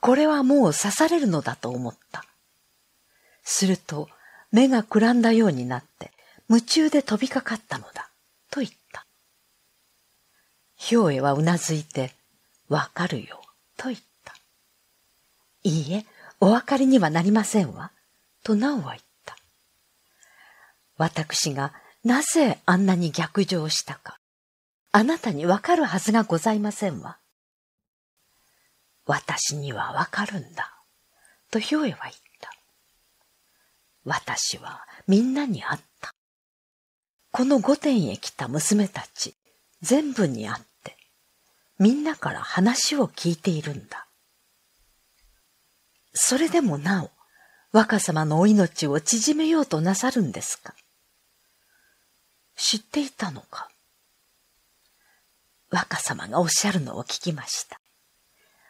これはもう刺されるのだと思った。すると、目がくらんだようになって、夢中で飛びかかったのだ、と言った。兵衛はうなずいて、わかるよ、と言った。いいえ、お分かりにはなりませんわ、とおは言った。私がなぜあんなに逆上したか、あなたにわかるはずがございませんわ。私にはわかるんだ、とひょえは言った。私はみんなに会った。この御殿へ来た娘たち、全部に会って、みんなから話を聞いているんだ。それでもなお、若様のお命を縮めようとなさるんですか知っていたのか若様がおっしゃるのを聞きました。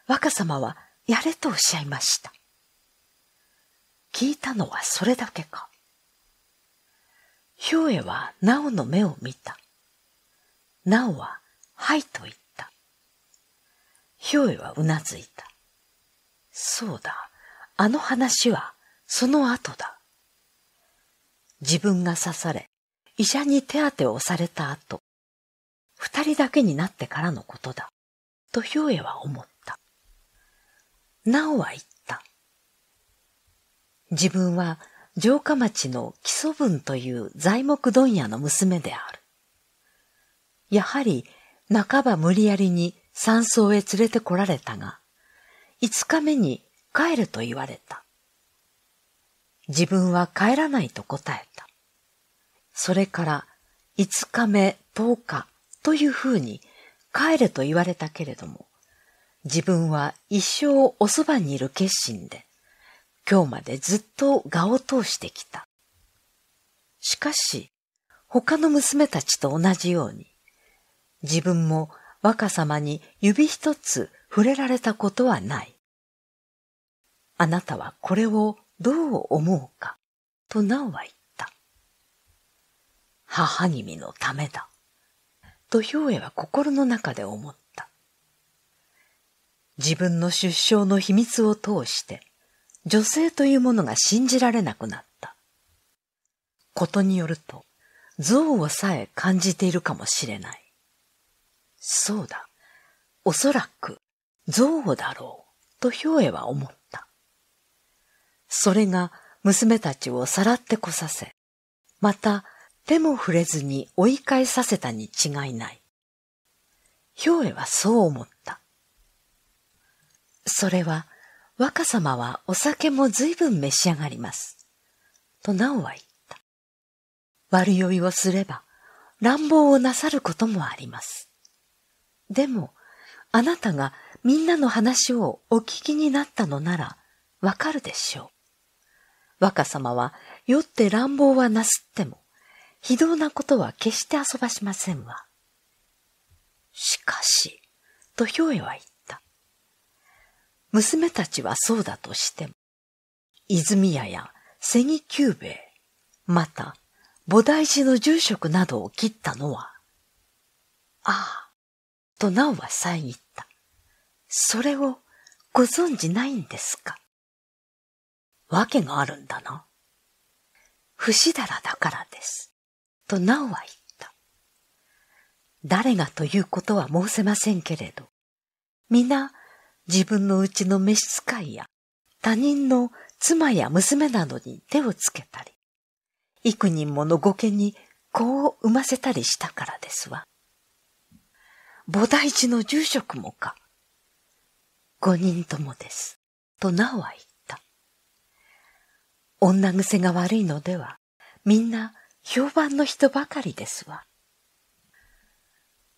若様は、やれとおっしゃいました。聞いたのはそれだけか。ヒョエはナオの目を見た。ナオは、はいと言った。ヒョエはうなずいた。そうだ、あの話は、その後だ。自分が刺され、医者に手当てをされた後、二人だけになってからのことだ、とヒョエは思った。なおは言った。自分は城下町の基礎分という材木問屋の娘である。やはり半ば無理やりに山荘へ連れてこられたが、五日目に帰ると言われた。自分は帰らないと答えた。それから五日目、十日、というふうに帰れと言われたけれども、自分は一生おそばにいる決心で、今日までずっと我を通してきた。しかし、他の娘たちと同じように、自分も若様に指一つ触れられたことはない。あなたはこれをどう思うか、とナおは言った。母君のためだ。と兵衛は心の中で思った。自分の出生の秘密を通して、女性というものが信じられなくなった。ことによると、憎悪さえ感じているかもしれない。そうだ。おそらく、憎悪だろう、と兵衛は思った。それが娘たちをさらってこさせ、また手も触れずに追い返させたに違いない。ヒョウエはそう思った。それは、若様はお酒も随分召し上がります。となおは言った。悪酔いをすれば乱暴をなさることもあります。でも、あなたがみんなの話をお聞きになったのならわかるでしょう。若様は酔って乱暴はなすっても、非道なことは決して遊ばしませんわ。しかし、とひょえは言った。娘たちはそうだとしても、泉屋や瀬木久兵衛、また、菩提寺の住職などを切ったのは、ああ、となおは遮った。それをご存じないんですかわけがあるんだな。不死だらだからです。となおは言った。誰がということは申せませんけれど、皆自分のうちの召使いや他人の妻や娘などに手をつけたり、幾人もの御家に子を産ませたりしたからですわ。菩提寺の住職もか。五人ともです。となおは言った。女癖が悪いのでは、みんな評判の人ばかりですわ。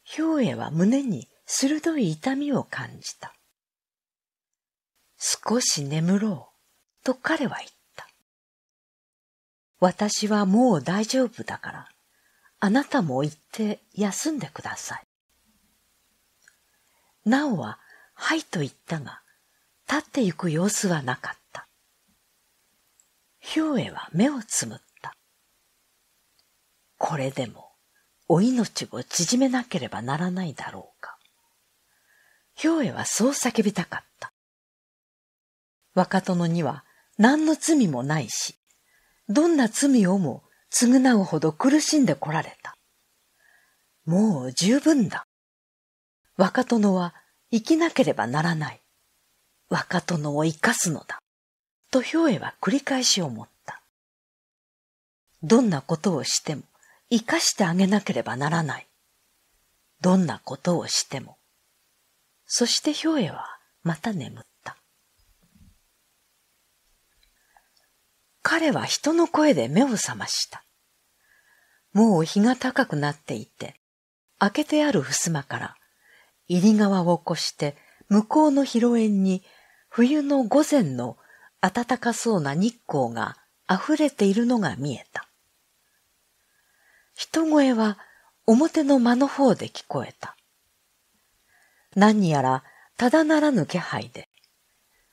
兵衛は胸に鋭い痛みを感じた。少し眠ろう、と彼は言った。私はもう大丈夫だから、あなたも行って休んでください。なおは、はいと言ったが、立って行く様子はなかった。兵衛は目をつむった。これでもお命を縮めなければならないだろうか。兵衛はそう叫びたかった。若殿には何の罪もないし、どんな罪をも償うほど苦しんでこられた。もう十分だ。若殿は生きなければならない。若殿を生かすのだ。と兵衛は繰り返し思った。どんなことをしても、生かしてあげなければならない。どんなことをしても。そしてヒョうはまた眠った。彼は人の声で目を覚ました。もう日が高くなっていて、開けてある襖から入り側を起こして向こうの広縁に冬の午前の暖かそうな日光が溢れているのが見えた。人声は表の間の方で聞こえた。何やらただならぬ気配で、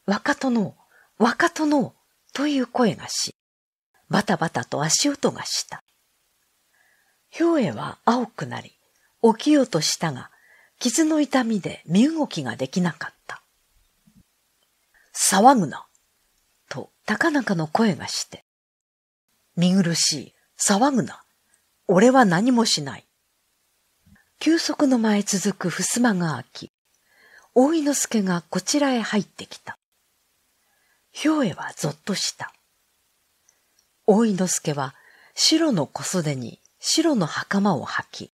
若殿、若殿という声がし、バタバタと足音がした。兵衛は青くなり、起きようとしたが、傷の痛みで身動きができなかった。騒ぐなと高中の声がして、見苦しい、騒ぐな俺は何もしない。休息の前続く襖が開き、大井之助がこちらへ入ってきた。兵衛はぞっとした。大井之助は白の小袖に白の袴を履き、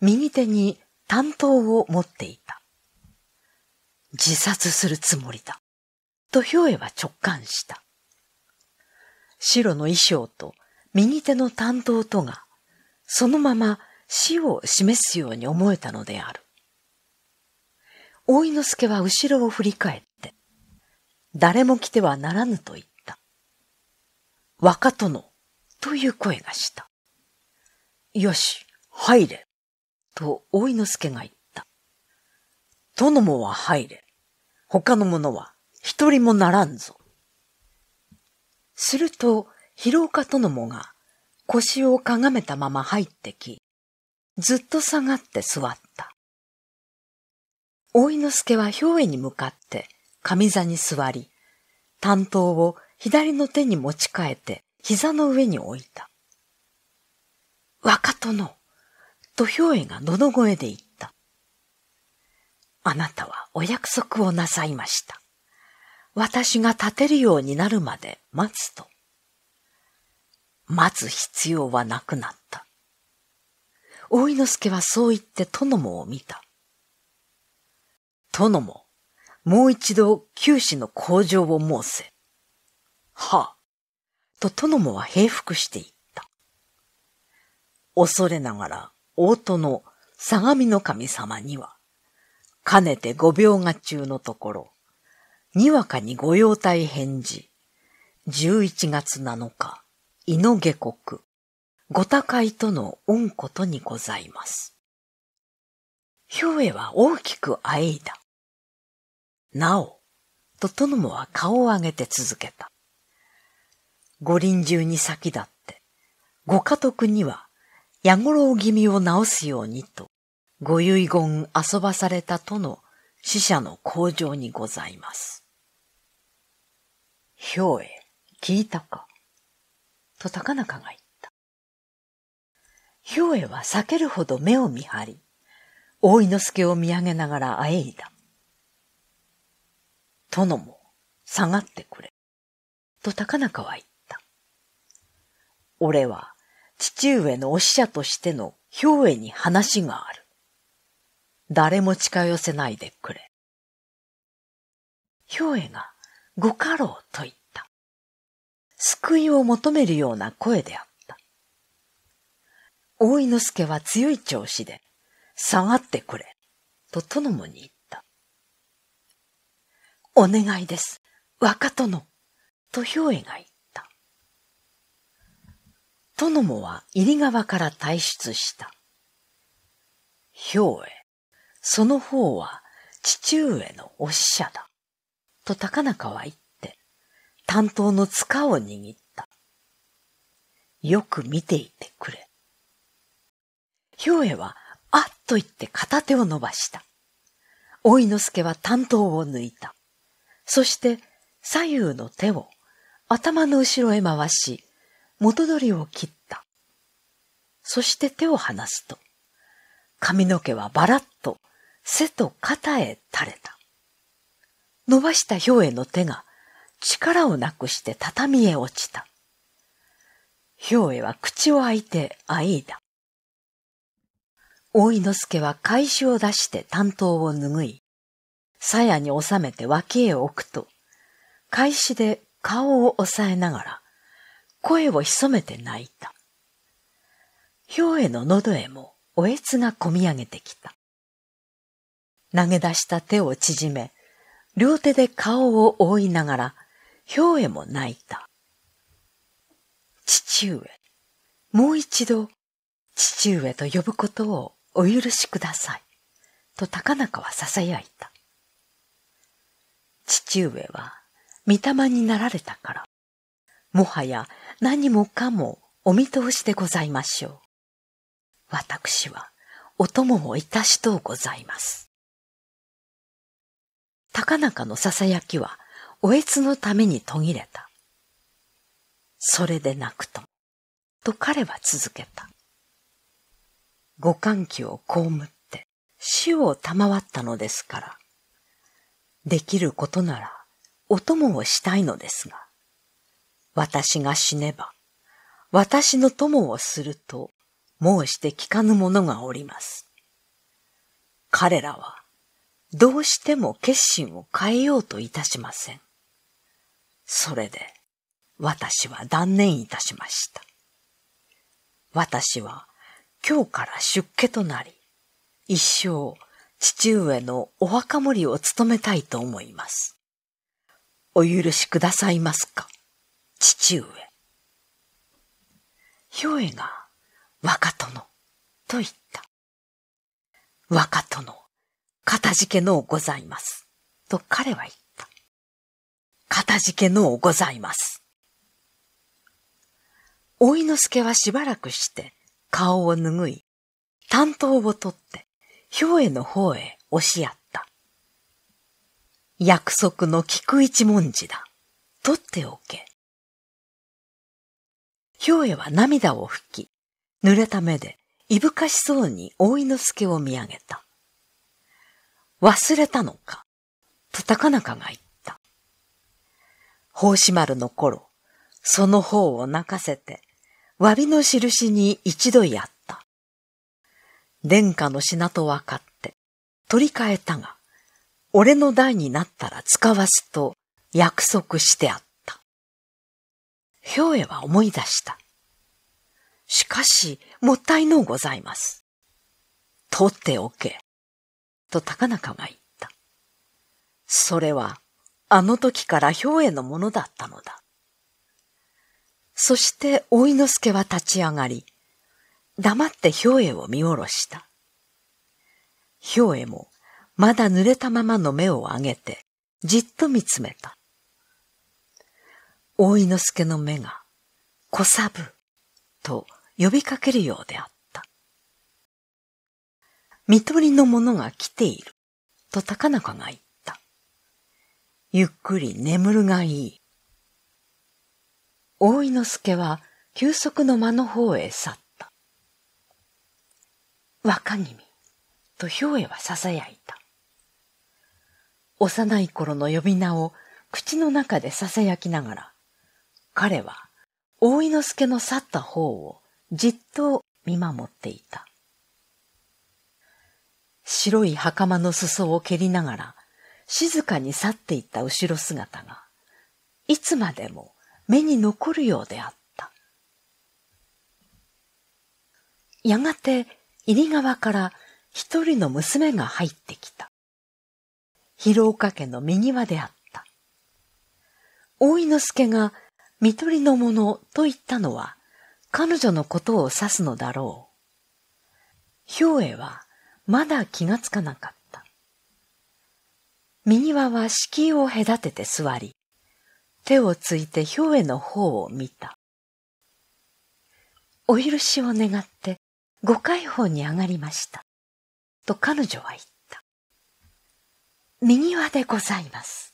右手に担当を持っていた。自殺するつもりだ。と兵衛は直感した。白の衣装と右手の担当とがそのまま死を示すように思えたのである。大井之助は後ろを振り返って、誰も来てはならぬと言った。若殿、という声がした。よし、入れ、と大井之助が言った。殿もは入れ、他の者は一人もならんぞ。すると、広岡殿もが腰をかがめたまま入ってき、ずっと下がって座った。大井之助は表へに向かって上座に座り、担当を左の手に持ち替えて膝の上に置いた。若殿、と表へが喉声で言った。あなたはお約束をなさいました。私が立てるようになるまで待つと。待つ必要はなくなった。大井之助はそう言って殿もを見た。殿も、もう一度九死の向上を申せ。はあ、と殿もは平服していった。恐れながら、大戸の相模の神様には、かねてご病が中のところ、にわかにご用体返事、11月7日、井野下国、ご高いとの恩ことにございます。ヒュエは大きくあえいだ。なお、と殿もは顔を上げて続けた。五輪中に先立って、ご家督には、ごろう気味を直すようにと、ご遺言遊ばされたとの死者の向上にございます。ひょうえ、聞いたかと高中が言った。兵衛は避けるほど目を見張り、大井之助を見上げながらあえいだ。殿も下がってくれ。と高中は言った。俺は父上のお使者としての兵衛に話がある。誰も近寄せないでくれ。兵衛がご家老と言った。救いを求めるような声であった。大井之助は強い調子で、下がってくれ、と殿もに言った。お願いです、若殿、と兵衛が言った。殿もは入り側から退出した。兵衛、その方は父上のお使者だ、と高中は言った。担当の塚を握った。よく見ていてくれ。ひょうえは、あっと言って片手を伸ばした。おいのすけは担当を抜いた。そして左右の手を頭の後ろへ回し、元取りを切った。そして手を離すと、髪の毛はばらっと背と肩へ垂れた。伸ばした兵衛の手が力をなくして畳へ落ちた。兵衛は口を開いてあいだ。大井之助は返しを出して担当を拭い、鞘に収めて脇へ置くと、返しで顔を押さえながら、声を潜めて泣いた。兵衛の喉へもおえつがこみ上げてきた。投げ出した手を縮め、両手で顔を覆いながら、兵衛も泣いた。父上、もう一度、父上と呼ぶことをお許しください。と高中は囁いた。父上は、御霊になられたから、もはや何もかもお見通しでございましょう。私は、お供をいたしとうございます。高中の囁きはおえつのために途切れた。それでなくとも、と彼は続けた。五感期をこむって死を賜ったのですから、できることならお供をしたいのですが、私が死ねば、私の友をすると、申して聞かぬ者がおります。彼らは、どうしても決心を変えようといたしません。それで、私は断念いたしました。私は今日から出家となり、一生父上のお墓守りを務めたいと思います。お許しくださいますか、父上。ひょえが若殿と言った。若殿、かたじけのうございます。と彼は言った。かたじけのうございます。おいのすけはしばらくして顔を拭い、担当を取って、ひょうえの方へ押し合った。約束の菊一文字だ。取っておけ。ひょうえは涙を拭き、濡れた目でいぶかしそうにいのす助を見上げた。忘れたのか、叩かなかが言った。法子丸の頃、その方を泣かせて、詫びの印に一度やった。殿下の品と分かって、取り替えたが、俺の代になったら使わすと約束してあった。兵衛は思い出した。しかし、もったいのうございます。取っておけ。と高中が言った。それは、あの時から兵衛のものだったのだ。そして大井之助は立ち上がり、黙って兵衛を見下ろした。兵衛もまだ濡れたままの目を上げて、じっと見つめた。大井之助の目が、小サブ、と呼びかけるようであった。見取りの者が来ている、と高中が言っゆっくり眠るがいい。大井之助は休息の間の方へ去った。若君、と兵衛は囁いた。幼い頃の呼び名を口の中で囁きながら、彼は大井之助の去った方をじっと見守っていた。白い袴の裾を蹴りながら、静かに去っていった後ろ姿が、いつまでも目に残るようであった。やがて入り側から一人の娘が入ってきた。広岡家の右輪であった。大井之助が見取りの者と言ったのは、彼女のことを指すのだろう。兵衛はまだ気がつかなかった。右輪は敷居を隔てて座り、手をついて兵衛の方を見た。お許しを願ってご解放に上がりました。と彼女は言った。右輪でございます。